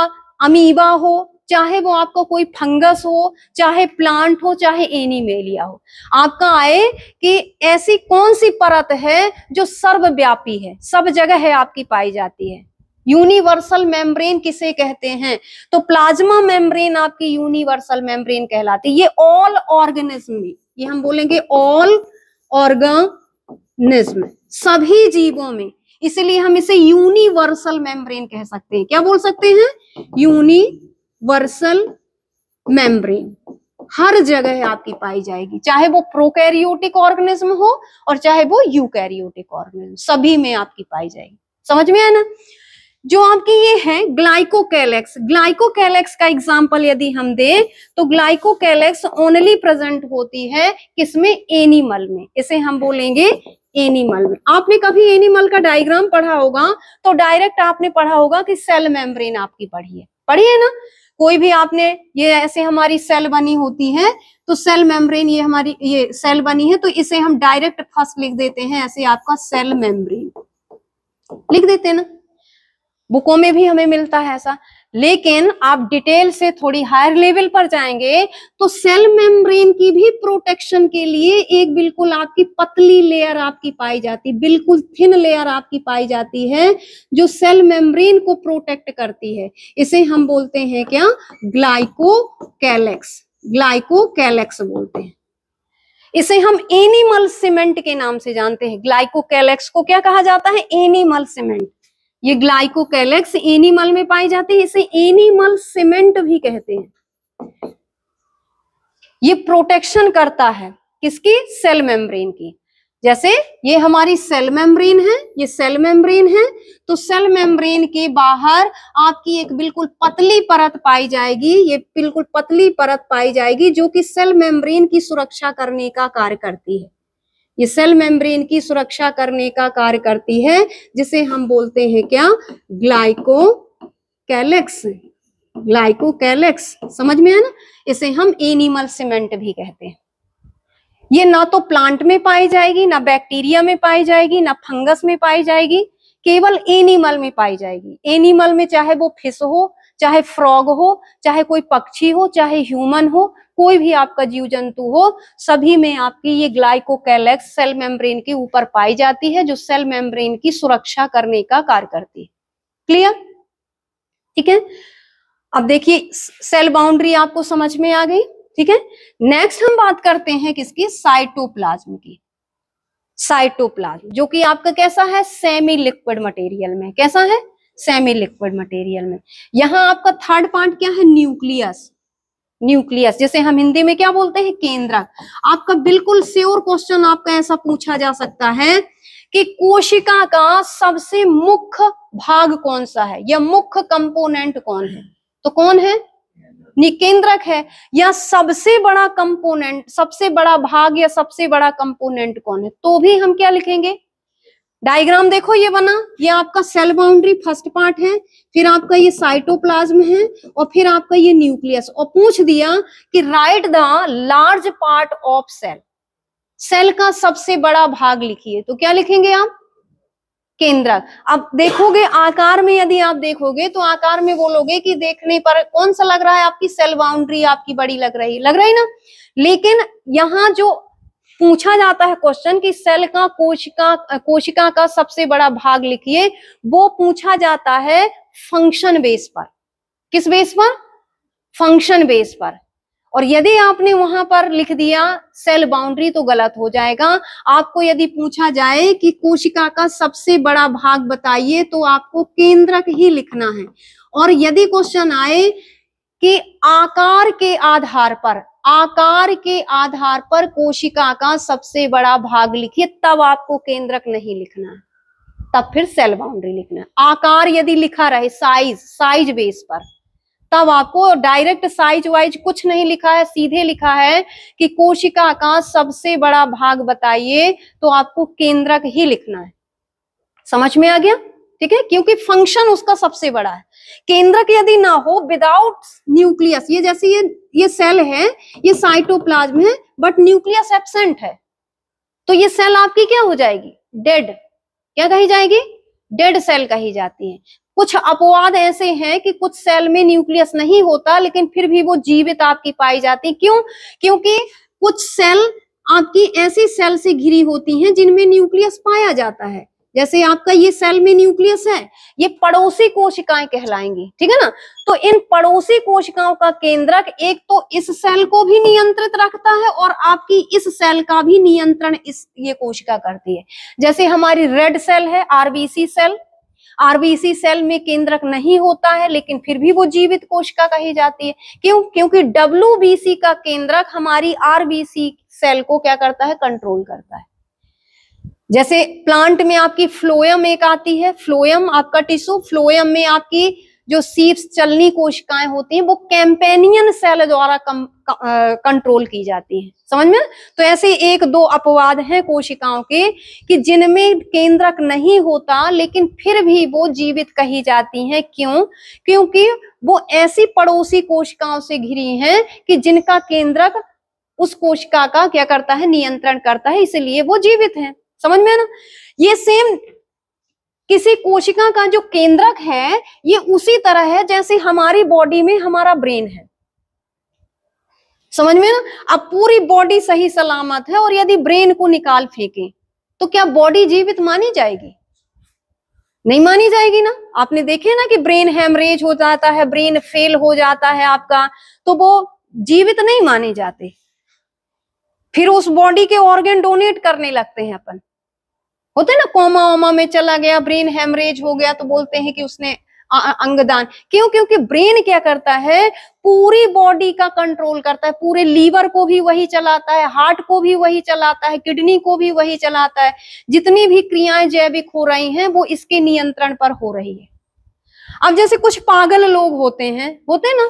अमीबा हो चाहे वो आपका कोई फंगस हो चाहे प्लांट हो चाहे एनीमेलिया हो आपका आए कि ऐसी कौन सी परत है जो सर्वव्यापी है सब जगह है आपकी पाई जाती है यूनिवर्सल मेम्ब्रेन किसे कहते हैं तो प्लाज्मा मेम्ब्रेन आपकी यूनिवर्सल मेम्ब्रेन कहलाती है ये ऑल ऑर्गेनिज्म में ये हम बोलेंगे ऑल ऑर्गेनिज्म सभी जीवों में इसलिए हम इसे यूनिवर्सल मेम्ब्रेन कह सकते हैं क्या बोल सकते हैं यूनिवर्सल मेम्ब्रेन हर जगह आपकी पाई जाएगी चाहे वो प्रोकैरियोटिक ऑर्गेनिज्म हो और चाहे वो यूकैरियोटिक ऑर्गेनिज्म सभी में आपकी पाई जाएगी समझ में आया ना जो आपके ये है ग्लाइकोकैलेक्स ग्लाइकोकैलेक्स का एग्जाम्पल यदि हम दें तो ग्लाइकोकैलेक्स ओनली प्रेजेंट होती है किसमें एनिमल में इसे हम बोलेंगे एनिमल में आपने कभी एनिमल का डायग्राम पढ़ा होगा तो डायरेक्ट आपने पढ़ा होगा कि सेल मेम्ब्रेन आपकी पढ़ी है पढ़ी है ना कोई भी आपने ये ऐसे हमारी सेल बनी होती है तो सेल मेम्ब्रेन ये हमारी ये सेल बनी है तो इसे हम डायरेक्ट फर्स्ट लिख देते हैं ऐसे आपका सेल मेम्ब्रेन लिख देते हैं ना बुकों में भी हमें मिलता है ऐसा लेकिन आप डिटेल से थोड़ी हायर लेवल पर जाएंगे तो सेल मेम्ब्रेन की भी प्रोटेक्शन के लिए एक बिल्कुल आपकी पतली लेयर आपकी पाई जाती बिल्कुल थिन लेयर आपकी पाई जाती है जो सेल मेम्ब्रेन को प्रोटेक्ट करती है इसे हम बोलते हैं क्या ग्लाइको कैलेक्स ग्लाइको कैलेक्स बोलते हैं इसे हम एनिमल सीमेंट के नाम से जानते हैं ग्लाइको कैलेक्स को क्या कहा जाता है एनिमल सीमेंट ये ग्लाइकोकैलेक्स एनिमल में पाई जाती है इसे एनिमल सीमेंट भी कहते हैं ये प्रोटेक्शन करता है किसकी सेल मेम्ब्रेन की जैसे ये हमारी सेल मेम्ब्रेन है ये सेल मेम्ब्रेन है तो सेल मेम्ब्रेन के बाहर आपकी एक बिल्कुल पतली परत पाई जाएगी ये बिल्कुल पतली परत पाई जाएगी जो कि सेल मेम्ब्रेन की सुरक्षा करने का कार्य करती है ये सेल मेम्ब्रेन की सुरक्षा करने का कार्य करती है जिसे हम बोलते हैं क्या ग्लाइको कैलेक्स ग्लाइको कैलेक्स समझ में है ना इसे हम एनिमल सीमेंट भी कहते हैं ये ना तो प्लांट में पाई जाएगी ना बैक्टीरिया में पाई जाएगी ना फंगस में पाई जाएगी केवल एनिमल में पाई जाएगी एनिमल में चाहे वो फिश हो चाहे फ्रॉग हो चाहे कोई पक्षी हो चाहे ह्यूमन हो कोई भी आपका जीव जंतु हो सभी में आपकी ये ग्लाइकोकैलेक्स सेल मेम्ब्रेन के ऊपर पाई जाती है जो सेल मेम्ब्रेन की सुरक्षा करने का कार्य करती है क्लियर ठीक है अब देखिए सेल बाउंड्री आपको समझ में आ गई ठीक है नेक्स्ट हम बात करते हैं किसकी साइटोप्लाज्म की साइटोप्लाज्म जो कि आपका कैसा है सेमी लिक्विड मटेरियल में कैसा है सेमी लिक्विड मटेरियल में यहां आपका थर्ड पार्ट क्या है न्यूक्लियस न्यूक्लियस जैसे हम हिंदी में क्या बोलते हैं केंद्रक आपका बिल्कुल श्योर क्वेश्चन आपका ऐसा पूछा जा सकता है कि कोशिका का सबसे मुख्य भाग कौन सा है या मुख्य कंपोनेंट कौन है तो कौन है निकेंद्रक है या सबसे बड़ा कंपोनेंट सबसे बड़ा भाग या सबसे बड़ा कंपोनेंट कौन है तो भी हम क्या लिखेंगे डायग्राम देखो ये बना ये आपका सेल बाउंड्री फर्स्ट पार्ट है फिर आपका ये साइटोप्लाज्म है और फिर आपका ये न्यूक्लियस और पूछ दिया कि write the large part of cell cell का सबसे बड़ा भाग लिखिए तो क्या लिखेंगे आप केंद्रक अब देखोगे आकार में यदि आप देखोगे तो आकार में बोलोगे कि देखने पर कौन सा लग रहा है आपकी सेल बाउंड्री आपकी बड़ी लग रही लग रही ना लेकिन यहां जो पूछा जाता है क्वेश्चन कि सेल का कोशिका कोशिका का सबसे बड़ा भाग लिखिए वो पूछा जाता है फंक्शन बेस पर किस बेस पर फंक्शन बेस पर और यदि आपने वहां पर लिख दिया सेल बाउंड्री तो गलत हो जाएगा आपको यदि पूछा जाए कि कोशिका का सबसे बड़ा भाग बताइए तो आपको केंद्रक ही लिखना है और यदि क्वेश्चन आए कि आकार के आधार पर आकार के आधार पर कोशिका का सबसे बड़ा भाग लिखिए तब आपको केंद्रक नहीं लिखना है तब फिर सेल बाउंड्री लिखना है आकार यदि लिखा रहे साइज साइज बेस पर तब आपको डायरेक्ट साइज वाइज कुछ नहीं लिखा है सीधे लिखा है कि कोशिका का सबसे बड़ा भाग बताइए तो आपको केंद्रक ही लिखना है समझ में आ गया ठीक है क्योंकि फंक्शन उसका सबसे बड़ा है केंद्रक यदि ना हो विदाउट न्यूक्लियस ये जैसे ये ये सेल है ये साइटोप्लाज्म है बट न्यूक्लियस एबसेंट है तो ये सेल आपकी क्या हो जाएगी डेड क्या कही जाएगी डेड सेल कही जाती है कुछ अपवाद ऐसे हैं कि कुछ सेल में न्यूक्लियस नहीं होता लेकिन फिर भी वो जीवित आपकी पाई जाती क्यों क्योंकि कुछ सेल आपकी ऐसी सेल से घिरी होती हैं जिनमें न्यूक्लियस पाया जाता है जैसे आपका ये सेल में न्यूक्लियस है ये पड़ोसी कोशिकाएं कहलाएंगी ठीक है ना तो इन पड़ोसी कोशिकाओं का केंद्रक एक तो इस सेल को भी नियंत्रित रखता है और आपकी इस सेल का भी नियंत्रण इस ये कोशिका करती है जैसे हमारी रेड सेल है आरबीसी सेल आरबीसी सेल में केंद्रक नहीं होता है लेकिन फिर भी वो जीवित कोशिका कही जाती है क्यों क्योंकि डब्ल्यू का केंद्रक हमारी आरबीसी सेल को क्या करता है कंट्रोल करता है जैसे प्लांट में आपकी फ्लोयम एक आती है फ्लोयम आपका टिश्यू फ्लोयम में आपकी जो सीप्स चलनी कोशिकाएं होती हैं वो कैंपेनियन सेल द्वारा कम, कंट्रोल की जाती है समझ में तो ऐसे एक दो अपवाद हैं कोशिकाओं के कि जिनमें केंद्रक नहीं होता लेकिन फिर भी वो जीवित कही जाती हैं क्यों क्योंकि वो ऐसी पड़ोसी कोशिकाओं से घिरी हैं कि जिनका केंद्रक उस कोशिका का क्या करता है नियंत्रण करता है इसलिए वो जीवित हैं समझ में है ना ये सेम किसी कोशिका का जो केंद्रक है ये उसी तरह है जैसे हमारी बॉडी में हमारा ब्रेन है समझ में ना अब पूरी बॉडी सही सलामत है और यदि ब्रेन को निकाल फेंके तो क्या बॉडी जीवित मानी जाएगी नहीं मानी जाएगी ना आपने देखे ना कि ब्रेन हैमरेज हो जाता है ब्रेन फेल हो जाता है आपका तो वो जीवित नहीं माने जाते फिर उस बॉडी के ऑर्गन डोनेट करने लगते हैं अपन होता है ना कोमा ओमा में चला गया ब्रेन हेमरेज हो गया तो बोलते हैं कि उसने अंगदान क्यों क्योंकि ब्रेन क्या करता है पूरी बॉडी का कंट्रोल करता है पूरे लीवर को भी वही चलाता है हार्ट को भी वही चलाता है किडनी को भी वही चलाता है जितनी भी क्रियाएं जैविक हो रही हैं वो इसके नियंत्रण पर हो रही है अब जैसे कुछ पागल लोग होते हैं होते हैं ना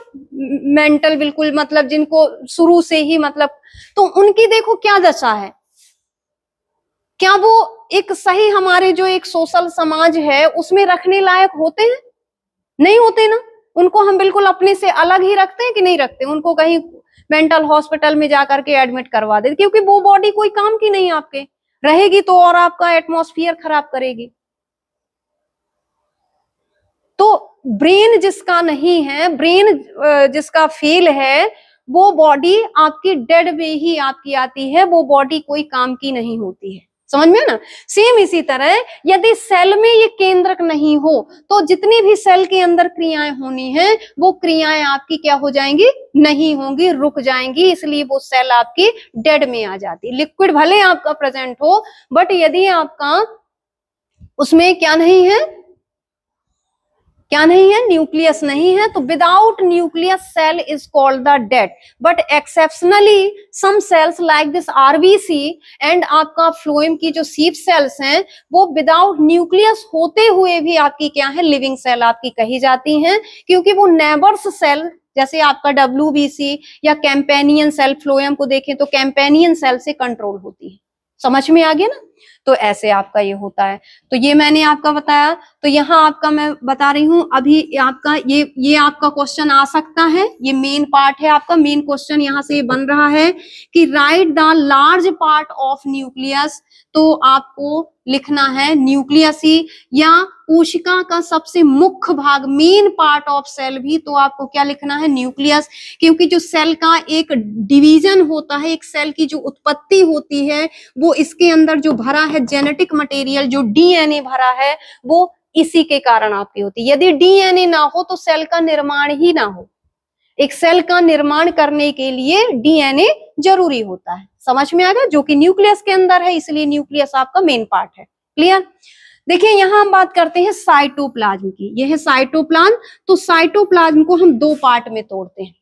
मेंटल बिल्कुल मतलब जिनको शुरू से ही मतलब तो उनकी देखो क्या दशा है क्या वो एक सही हमारे जो एक सोशल समाज है उसमें रखने लायक होते हैं नहीं होते ना उनको हम बिल्कुल अपने से अलग ही रखते हैं कि नहीं रखते उनको कहीं मेंटल हॉस्पिटल में जा करके एडमिट करवा देते क्योंकि वो बॉडी कोई काम की नहीं आपके रहेगी तो और आपका एटमोस्फियर खराब करेगी तो ब्रेन जिसका नहीं है ब्रेन जिसका फेल है वो बॉडी आपकी डेड में ही आपकी आती है वो बॉडी कोई काम की नहीं होती है समझ में ना सेम इसी तरह यदि सेल में ये केंद्रक नहीं हो तो जितनी भी सेल के अंदर क्रियाएं होनी है वो क्रियाएं आपकी क्या हो जाएंगी नहीं होंगी रुक जाएंगी इसलिए वो सेल आपकी डेड में आ जाती लिक्विड भले आपका प्रेजेंट हो बट यदि आपका उसमें क्या नहीं है क्या नहीं है न्यूक्लियस नहीं है तो without nucleus cell is called the dead but exceptionally some sales like this RBC and आपका फ्लोएम की जो सीप सेल्स हैं वो विदाउट न्यूक्लियस होते हुए भी आपकी क्या है लिविंग सेल आपकी कही जाती हैं क्योंकि वो नेबर्स सेल जैसे आपका डब्ल्यू या कैंपेनियन सेल फ्लोएम को देखें तो कैंपेनियन सेल से कंट्रोल होती है समझ में आ गया ना तो ऐसे आपका ये होता है तो ये मैंने आपका बताया तो यहाँ आपका मैं बता रही हूँ अभी आपका ये ये आपका क्वेश्चन आ सकता है ये मेन पार्ट है आपका मेन क्वेश्चन यहाँ से ये बन रहा है कि write the large part of nucleus तो आपको लिखना है न्यूक्लियस ही या कोशिका का सबसे मुख्य भाग मेन पार्ट ऑफ सेल भी तो आपको क्या लिखना है न्यूक्लियस क्योंकि जो सेल का एक डिवीजन होता है एक सेल की जो उत्पत्ति होती है वो इसके अंदर जो भर भरा है जेनेटिक मटेरियल जो डीएनए भरा है वो इसी के कारण आपकी होती है यदि डीएनए ना हो तो सेल का निर्माण ही ना हो एक सेल का निर्माण करने के लिए डीएनए जरूरी होता है समझ में आ गया जो कि न्यूक्लियस के अंदर है इसलिए न्यूक्लियस आपका मेन पार्ट है क्लियर देखिए यहां हम बात करते हैं साइटोप्लाज्म की यह है साइटोप्लाज्म तो साइटोप्लाज्म को हम दो पार्ट में तोड़ते हैं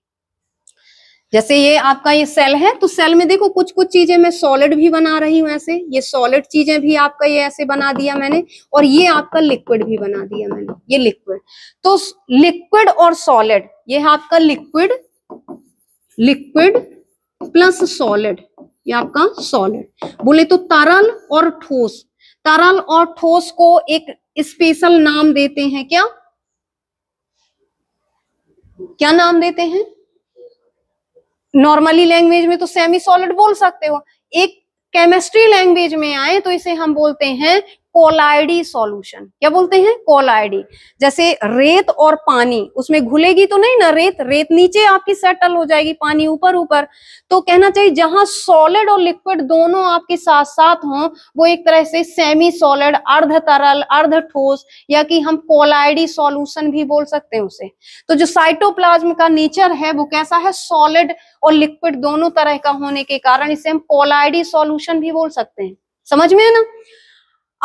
जैसे ये आपका ये सेल है तो सेल में देखो कुछ कुछ चीजें मैं सॉलिड भी बना रही हूँ ऐसे ये सॉलिड चीजें भी आपका ये ऐसे बना दिया मैंने और ये आपका लिक्विड भी बना दिया मैंने ये लिक्विड तो लिक्विड और सॉलिड ये है आपका लिक्विड लिक्विड प्लस सॉलिड ये आपका सॉलिड बोले तो तरल और ठोस तरल और ठोस को एक स्पेशल नाम देते हैं क्या क्या नाम देते हैं नॉर्मली लैंग्वेज में तो सेमी सॉलिड बोल सकते हो एक केमिस्ट्री लैंग्वेज में आए तो इसे हम बोलते हैं कोलाइडी सॉल्यूशन क्या बोलते हैं कोलाइडी जैसे रेत और पानी उसमें घुलेगी तो नहीं ना रेत रेत नीचे आपकी सेटल हो जाएगी पानी ऊपर ऊपर तो कहना चाहिए जहां सॉलिड और लिक्विड दोनों आपके साथ साथ हों वो एक तरह से सेमी सॉलिड अर्ध तरल अर्ध ठोस या कि हम कोलाइडी सॉल्यूशन भी बोल सकते हैं उसे तो जो साइटोप्लाज्म का नेचर है वो कैसा है सॉलिड और लिक्विड दोनों तरह का होने के कारण इसे हम कोलाइडी सॉल्यूशन भी बोल सकते हैं समझ में है ना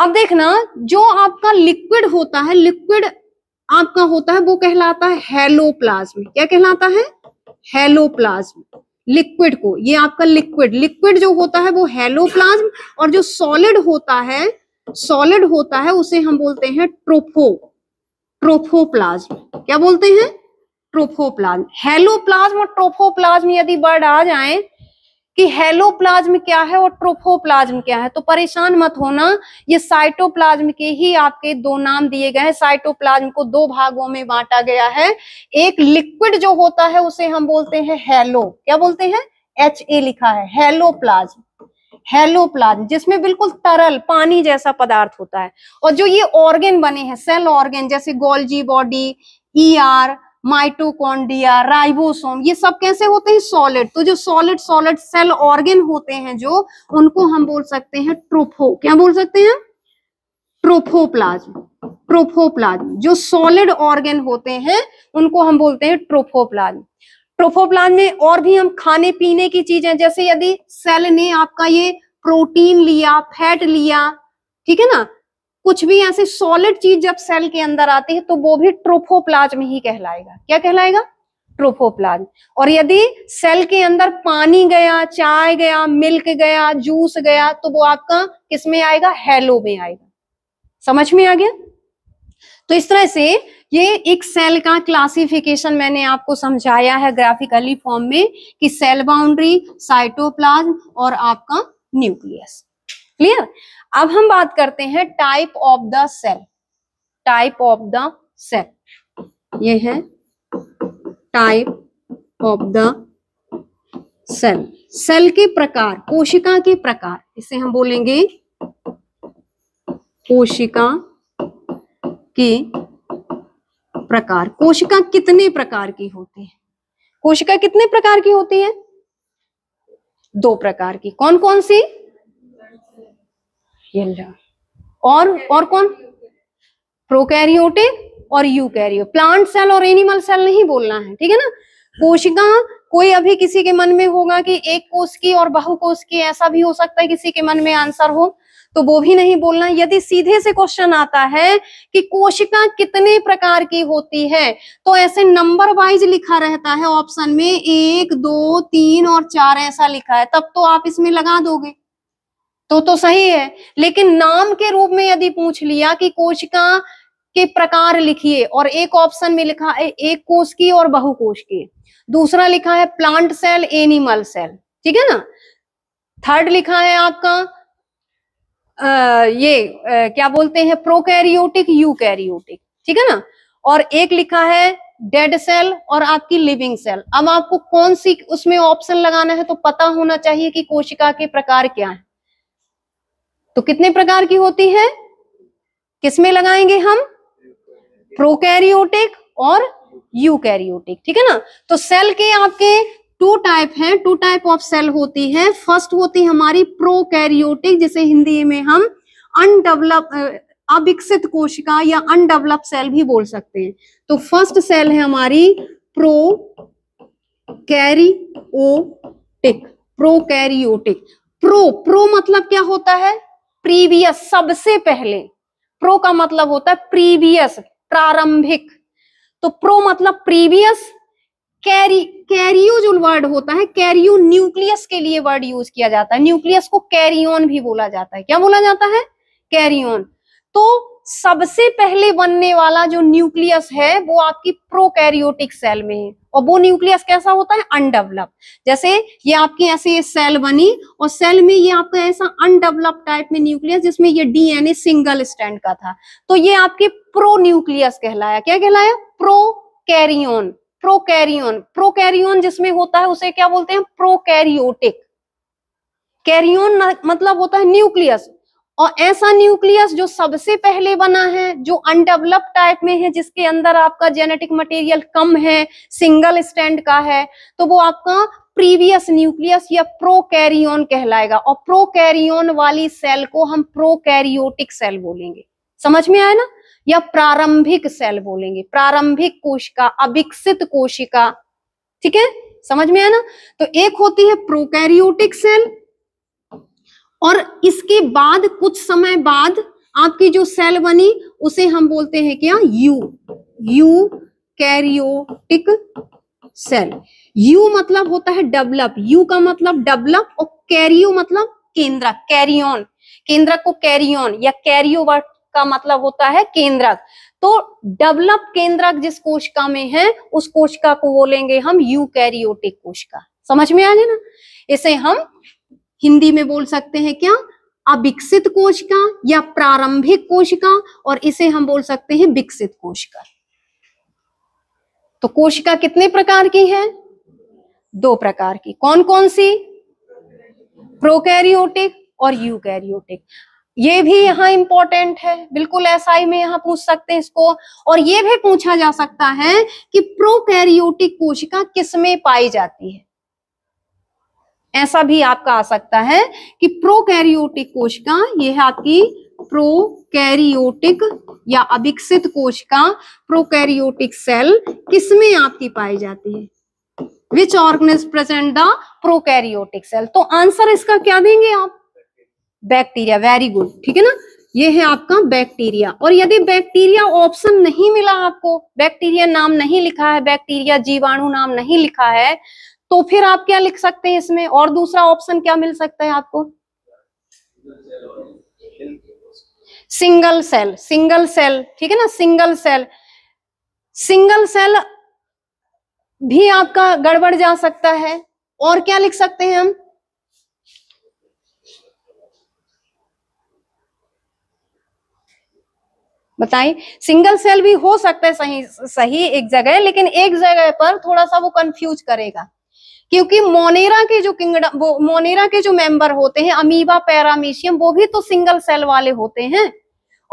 अब देखना जो आपका लिक्विड होता है लिक्विड आपका होता है वो कहलाता है हेलोप्लाज्म क्या कहलाता है हेलोप्लाज्म लिक्विड को ये आपका लिक्विड लिक्विड जो होता है वो हेलोप्लाज्म और जो सॉलिड होता है सॉलिड होता है उसे हम बोलते हैं ट्रोफो ट्रोफोप्लाज्म क्या बोलते हैं ट्रोफोप्लाज्म हेलोप्लाज्म और ट्रोफोप्लाज्म यदि वर्ड आ जाए कि हेलोप्लाज्म क्या है और ट्रोफोप्लाज्म क्या है तो परेशान मत होना ये साइटोप्लाज्म के ही आपके दो नाम दिए गए हैं साइटोप्लाज्म को दो भागों में बांटा गया है एक लिक्विड जो होता है उसे हम बोलते हैं हेलो क्या बोलते हैं एच ए लिखा है हेलोप्लाज्म हेलोप्लाज्म जिसमें बिल्कुल तरल पानी जैसा पदार्थ होता है और जो ये ऑर्गेन बने हैं सेल ऑर्गेन जैसे Golgi body ER ER, mitochondria ribosome ये सब कैसे होते हैं सॉलिड तो जो सॉलिड सॉलिड सेल ऑर्गेन होते हैं जो उनको हम बोल सकते हैं ट्रोफो क्या बोल सकते हैं ट्रोफोप्लाज्म ट्रोफोप्लाज्म जो सॉलिड ऑर्गेन होते हैं उनको हम बोलते हैं ट्रोफोप्लाज्म ट्रोफोप्लाज्म में और भी हम खाने पीने की चीजें जैसे यदि सेल ने आपका ये प्रोटीन लिया फैट लिया ठीक है ना कुछ भी ऐसी सॉलिड चीज जब सेल के अंदर आती है तो वो भी ट्रोफोप्लाज्म ही कहलाएगा क्या कहलाएगा ट्रोफोप्लाज्म और यदि सेल के अंदर पानी गया चाय गया मिल्क गया जूस गया तो वो आपका किस में आएगा हेलो में आएगा समझ में आ गया तो इस तरह से ये एक सेल का क्लासिफिकेशन मैंने आपको समझाया है ग्राफिकली फॉर्म में कि सेल बाउंड्री साइटोप्लाज्म और आपका न्यूक्लियस क्लियर अब हम बात करते हैं type of the cell type of the cell ये है type of the cell cell के प्रकार कोशिका के प्रकार इसे हम बोलेंगे कोशिका के प्रकार कोशिका कितने प्रकार की होती है कोशिका कितने प्रकार की होती है दो प्रकार की कौन कौन सी येलो और और कौन प्रोकैरियोटिक और यू कैरियो प्लांट सेल और एनिमल सेल नहीं बोलना है ठीक है ना कोशिका कोई अभी किसी के मन में होगा कि एक कोश की और बहु कोश की ऐसा भी हो सकता है किसी के मन में आंसर हो तो वो भी नहीं बोलना यदि सीधे से क्वेश्चन आता है कि कोशिका कितने प्रकार की होती है तो ऐसे नंबर वाइज लिखा रहता है ऑप्शन में एक दो तीन और चार ऐसा लिखा है तब तो आप इसमें लगा दोगे तो तो सही है लेकिन नाम के रूप में यदि पूछ लिया कि कोशिका के प्रकार लिखिए और एक ऑप्शन में लिखा है एक कोश की और बहु कोश की दूसरा लिखा है प्लांट सेल एनिमल सेल ठीक है ना थर्ड लिखा है आपका आ, ये आ, क्या बोलते हैं प्रोकैरियोटिक यूकैरियोटिक ठीक है ना और एक लिखा है डेड सेल और आपकी लिविंग सेल अब आपको कौन सी उसमें ऑप्शन लगाना है तो पता होना चाहिए कि कोशिका के प्रकार क्या है तो कितने प्रकार की होती है किसमें लगाएंगे हम प्रोकैरियोटिक और यूकैरियोटिक ठीक है ना तो सेल के आपके टू टाइप हैं टू टाइप ऑफ सेल होती है फर्स्ट होती है हमारी प्रोकैरियोटिक जिसे हिंदी में हम अनडेवलप अविकसित कोशिका या अनडेवलप सेल भी बोल सकते हैं तो फर्स्ट सेल है हमारी prokaryotic karyotic pro pro मतलब क्या होता है प्रीवियस सबसे पहले प्रो का मतलब होता है प्रीवियस प्रारंभिक तो प्रो मतलब प्रीवियस कैरी कैरियो जो वर्ड होता है कैरियो न्यूक्लियस के लिए वर्ड यूज किया जाता है न्यूक्लियस को कैरियोन भी बोला जाता है क्या बोला जाता है कैरियोन तो सबसे पहले बनने वाला जो न्यूक्लियस है वो आपकी प्रोकैरियोटिक सेल में है और वो न्यूक्लियस कैसा होता है अनडेवलप जैसे ये आपकी ऐसे सेल बनी और सेल में ये आपका ऐसा अनडेवलप टाइप में न्यूक्लियस जिसमें ये डीएनए सिंगल स्टैंड का था तो ये आपके प्रो न्यूक्लियस कहलाया क्या कहलाया प्रो कैरियोन प्रो कैरियोन जिसमें होता है उसे क्या बोलते हैं प्रोकैरियोटिक कैरियोन मतलब होता है न्यूक्लियस और ऐसा न्यूक्लियस जो सबसे पहले बना है जो अनडेवलप टाइप में है जिसके अंदर आपका जेनेटिक मटेरियल कम है सिंगल स्टैंड का है तो वो आपका प्रीवियस न्यूक्लियस या प्रोकैरियोन कहलाएगा और प्रोकैरियोन वाली सेल को हम प्रोकैरियोटिक सेल बोलेंगे समझ में आया ना या प्रारंभिक सेल बोलेंगे प्रारंभिक कोशिका अविकसित कोशिका ठीक है समझ में आया ना तो एक होती है प्रोकैरियोटिक सेल और इसके बाद कुछ समय बाद आपकी जो सेल बनी उसे हम बोलते हैं क्या eu eukaryotic cell eu मतलब होता है डेवलप यू का मतलब डेवलप और कैरियो मतलब केंद्रक कैरियोन केंद्रक को कैरियोन या कैरियो वर्ड का मतलब होता है केंद्रक तो डेवलप केंद्रक जिस कोशिका में है उस कोशिका को बोलेंगे हम कैरियोटिक कोशिका समझ में आ गया ना इसे हम हिंदी में बोल सकते हैं क्या अविकसित कोशिका या प्रारंभिक कोशिका और इसे हम बोल सकते हैं विकसित कोशिका तो कोशिका कितने प्रकार की है दो प्रकार की कौन कौन सी प्रोकैरियोटिक और यूकैरियोटिक ये भी यहां इंपॉर्टेंट है बिल्कुल ऐसा ही में यहां पूछ सकते हैं इसको और ये भी पूछा जा सकता है कि प्रोकैरियोटिक कोशिका किसमें पाई जाती है ऐसा भी आपका आ सकता है कि प्रोकैरियोटिक कोशिका यह है आपकी प्रोकैरियोटिक या अविकसित कोशिका प्रोकैरियोटिक सेल किसमें आपकी पाई जाती है which organism present the prokaryotic cell तो आंसर इसका क्या देंगे आप बैक्टीरिया वेरी गुड ठीक है ना ये है आपका बैक्टीरिया और यदि बैक्टीरिया ऑप्शन नहीं मिला आपको बैक्टीरिया नाम नहीं लिखा है बैक्टीरिया जीवाणु नाम नहीं लिखा है तो फिर आप क्या लिख सकते हैं इसमें और दूसरा ऑप्शन क्या मिल सकता है आपको सिंगल सेल सिंगल सेल ठीक है ना सिंगल सेल सिंगल सेल भी आपका गड़बड़ जा सकता है और क्या लिख सकते हैं हम बताए सिंगल सेल भी हो सकता है सही सही एक जगह लेकिन एक जगह पर थोड़ा सा वो कंफ्यूज करेगा क्योंकि मोनेरा के जो किंगडम वो मोनेरा के जो मेंबर होते हैं अमीबा पैरामीशियम वो भी तो सिंगल सेल वाले होते हैं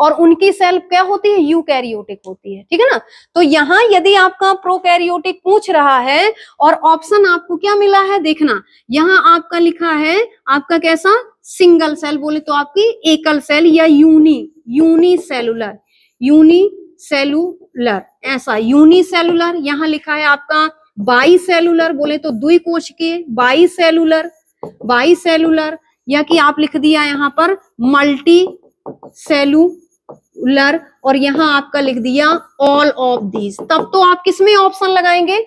और उनकी सेल क्या होती है यूकैरियोटिक होती है ठीक है ना तो यहाँ यदि आपका प्रोकैरियोटिक पूछ रहा है और ऑप्शन आपको क्या मिला है देखना यहाँ आपका लिखा है आपका कैसा सिंगल सेल बोले तो आपकी एकल सेल या यूनी यूनिसेलुलर यूनिसेलुलर ऐसा यूनिसेलुलर यहाँ लिखा है आपका बाई सेलुलर बोले तो दुई कोश के बाई सेलुलर बाई सेलुलर या कि आप लिख दिया यहां पर मल्टी सेलुलर और यहां आपका लिख दिया ऑल ऑफ दीज तब तो आप किसमें ऑप्शन लगाएंगे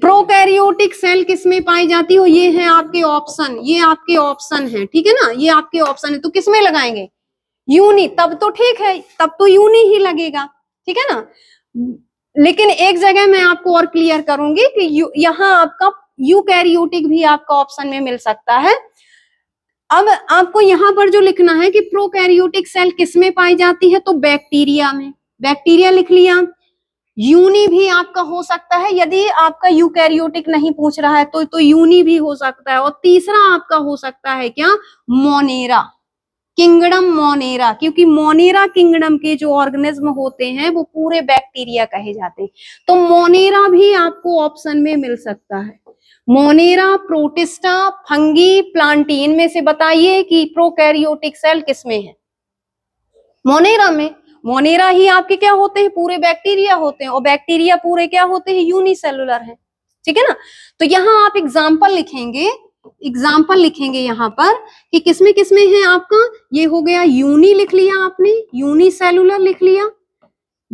प्रोकैरियोटिक सेल किसमें पाई जाती हो ये है आपके ऑप्शन ये आपके ऑप्शन है ठीक है ना ये आपके ऑप्शन है तो किसमें लगाएंगे यूनि तब तो ठीक है तब तो यूनि ही लगेगा ठीक है ना लेकिन एक जगह मैं आपको और क्लियर करूंगी कि यू यहाँ आपका यूकैरियोटिक भी आपका ऑप्शन में मिल सकता है अब आपको यहाँ पर जो लिखना है कि प्रोकैरियोटिक सेल किस में पाई जाती है तो बैक्टीरिया में बैक्टीरिया लिख लिया यूनी भी आपका हो सकता है यदि आपका यूकैरियोटिक नहीं पूछ रहा है तो तो यूनी भी हो सकता है और तीसरा आपका हो सकता है क्या मोनेरा किंगडम मोनेरा क्योंकि मोनेरा किंगडम के जो ऑर्गेनिज्म होते हैं वो पूरे बैक्टीरिया कहे जाते हैं तो मोनेरा भी आपको ऑप्शन में मिल सकता है मोनेरा प्रोटिस्टा फंगी प्लांटी इनमें से बताइए कि प्रोकैरियोटिक सेल किसमें है मोनेरा में मोनेरा ही आपके क्या होते हैं पूरे बैक्टीरिया होते हैं और बैक्टीरिया पूरे क्या होते हैं यूनिसेलुलर है ठीक है ना तो यहां आप एग्जाम्पल लिखेंगे एग्जाम्पल लिखेंगे यहाँ पर कि किसमें किसमें है आपका ये हो गया यूनी लिख लिया आपने यूनी सेलुलर लिख लिया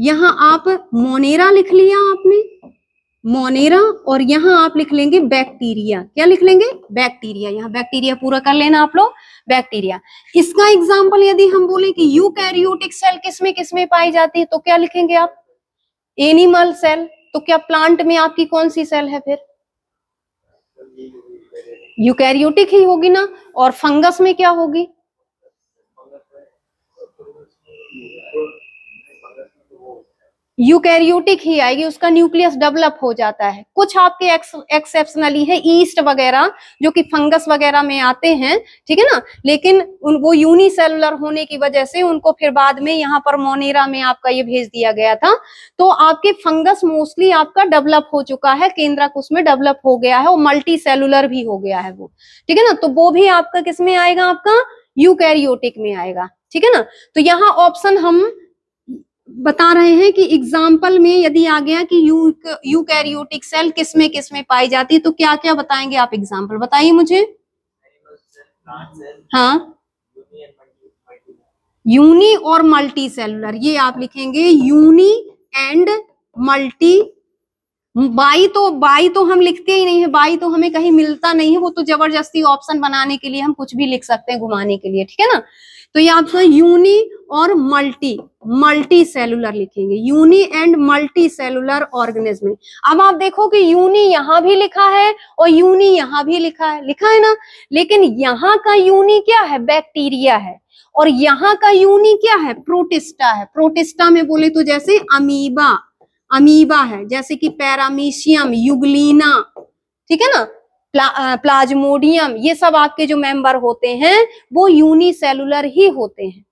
यहाँ आप मोनेरा लिख लिया आपने मोनेरा और यहाँ आप लिख लेंगे बैक्टीरिया क्या लिख लेंगे बैक्टीरिया यहाँ बैक्टीरिया पूरा कर लेना आप लोग बैक्टीरिया इसका एग्जाम्पल यदि हम बोले कि यू कैरियोटिक सेल किसमें किसमें पाई जाती है तो क्या लिखेंगे आप एनिमल सेल तो क्या प्लांट में आपकी कौन सी सेल है फिर यूकैरियोटिक ही होगी ना और फंगस में क्या होगी यूकैरियोटिक ही आएगी उसका न्यूक्लियस डेवलप हो जाता है कुछ आपके एक्सेप्शनली है ईस्ट वगैरह जो कि फंगस वगैरह में आते हैं ठीक है ना लेकिन उन वो यूनिसेलुलर होने की वजह से उनको फिर बाद में यहाँ पर मोनेरा में आपका ये भेज दिया गया था तो आपके फंगस मोस्टली आपका डेवलप हो चुका है केंद्रक उसमें डेवलप हो गया है और मल्टी सेलुलर भी हो गया है वो ठीक है ना तो वो भी आपका किसमें आएगा आपका यूकैरियोटिक में आएगा ठीक है ना तो यहाँ ऑप्शन हम बता रहे हैं कि एग्जाम्पल में यदि आ गया कि यू यू कैरियोटिक सेल किस में किसमें पाई जाती है तो क्या क्या बताएंगे आप एग्जाम्पल बताइए मुझे हाँ यूनी और मल्टी सेलुलर ये आप लिखेंगे यूनी एंड मल्टी बाई तो बाई तो हम लिखते ही नहीं है बाई तो हमें कहीं मिलता नहीं है वो तो जबरदस्ती ऑप्शन बनाने के लिए हम कुछ भी लिख सकते हैं घुमाने के लिए ठीक है ना तो ये आपका यूनि और मल्टी मल्टी सेलुलर लिखेंगे uni and multicellular organism अब आप देखो कि यूनि यहां भी लिखा है और यूनि यहां भी लिखा है लिखा है ना लेकिन यहां का यूनि क्या है बैक्टीरिया है और यहाँ का यूनि क्या है प्रोटिस्टा है प्रोटिस्टा में बोले तो जैसे अमीबा अमीबा है जैसे कि पैरामीशियम युगलीना ठीक है ना प्ला, प्लाज्मोडियम ये सब आपके जो मेंबर होते हैं वो यूनिसेलुलर ही होते हैं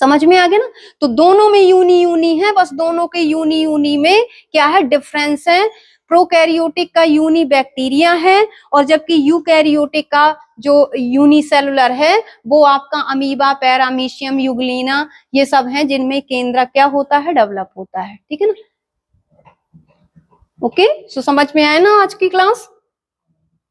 समझ में आ गया ना तो दोनों में यूनी यूनी है बस दोनों के यूनी यूनी में क्या है डिफरेंस है प्रोकैरियोटिक का यूनी बैक्टीरिया है और जबकि यूकैरियोटिक का जो यूनिसेलुलर है वो आपका अमीबा पैरामीशियम युगलीना ये सब है जिनमें केंद्र क्या होता है डेवलप होता है ठीक है ना ओके सो समझ में आया ना आज की क्लास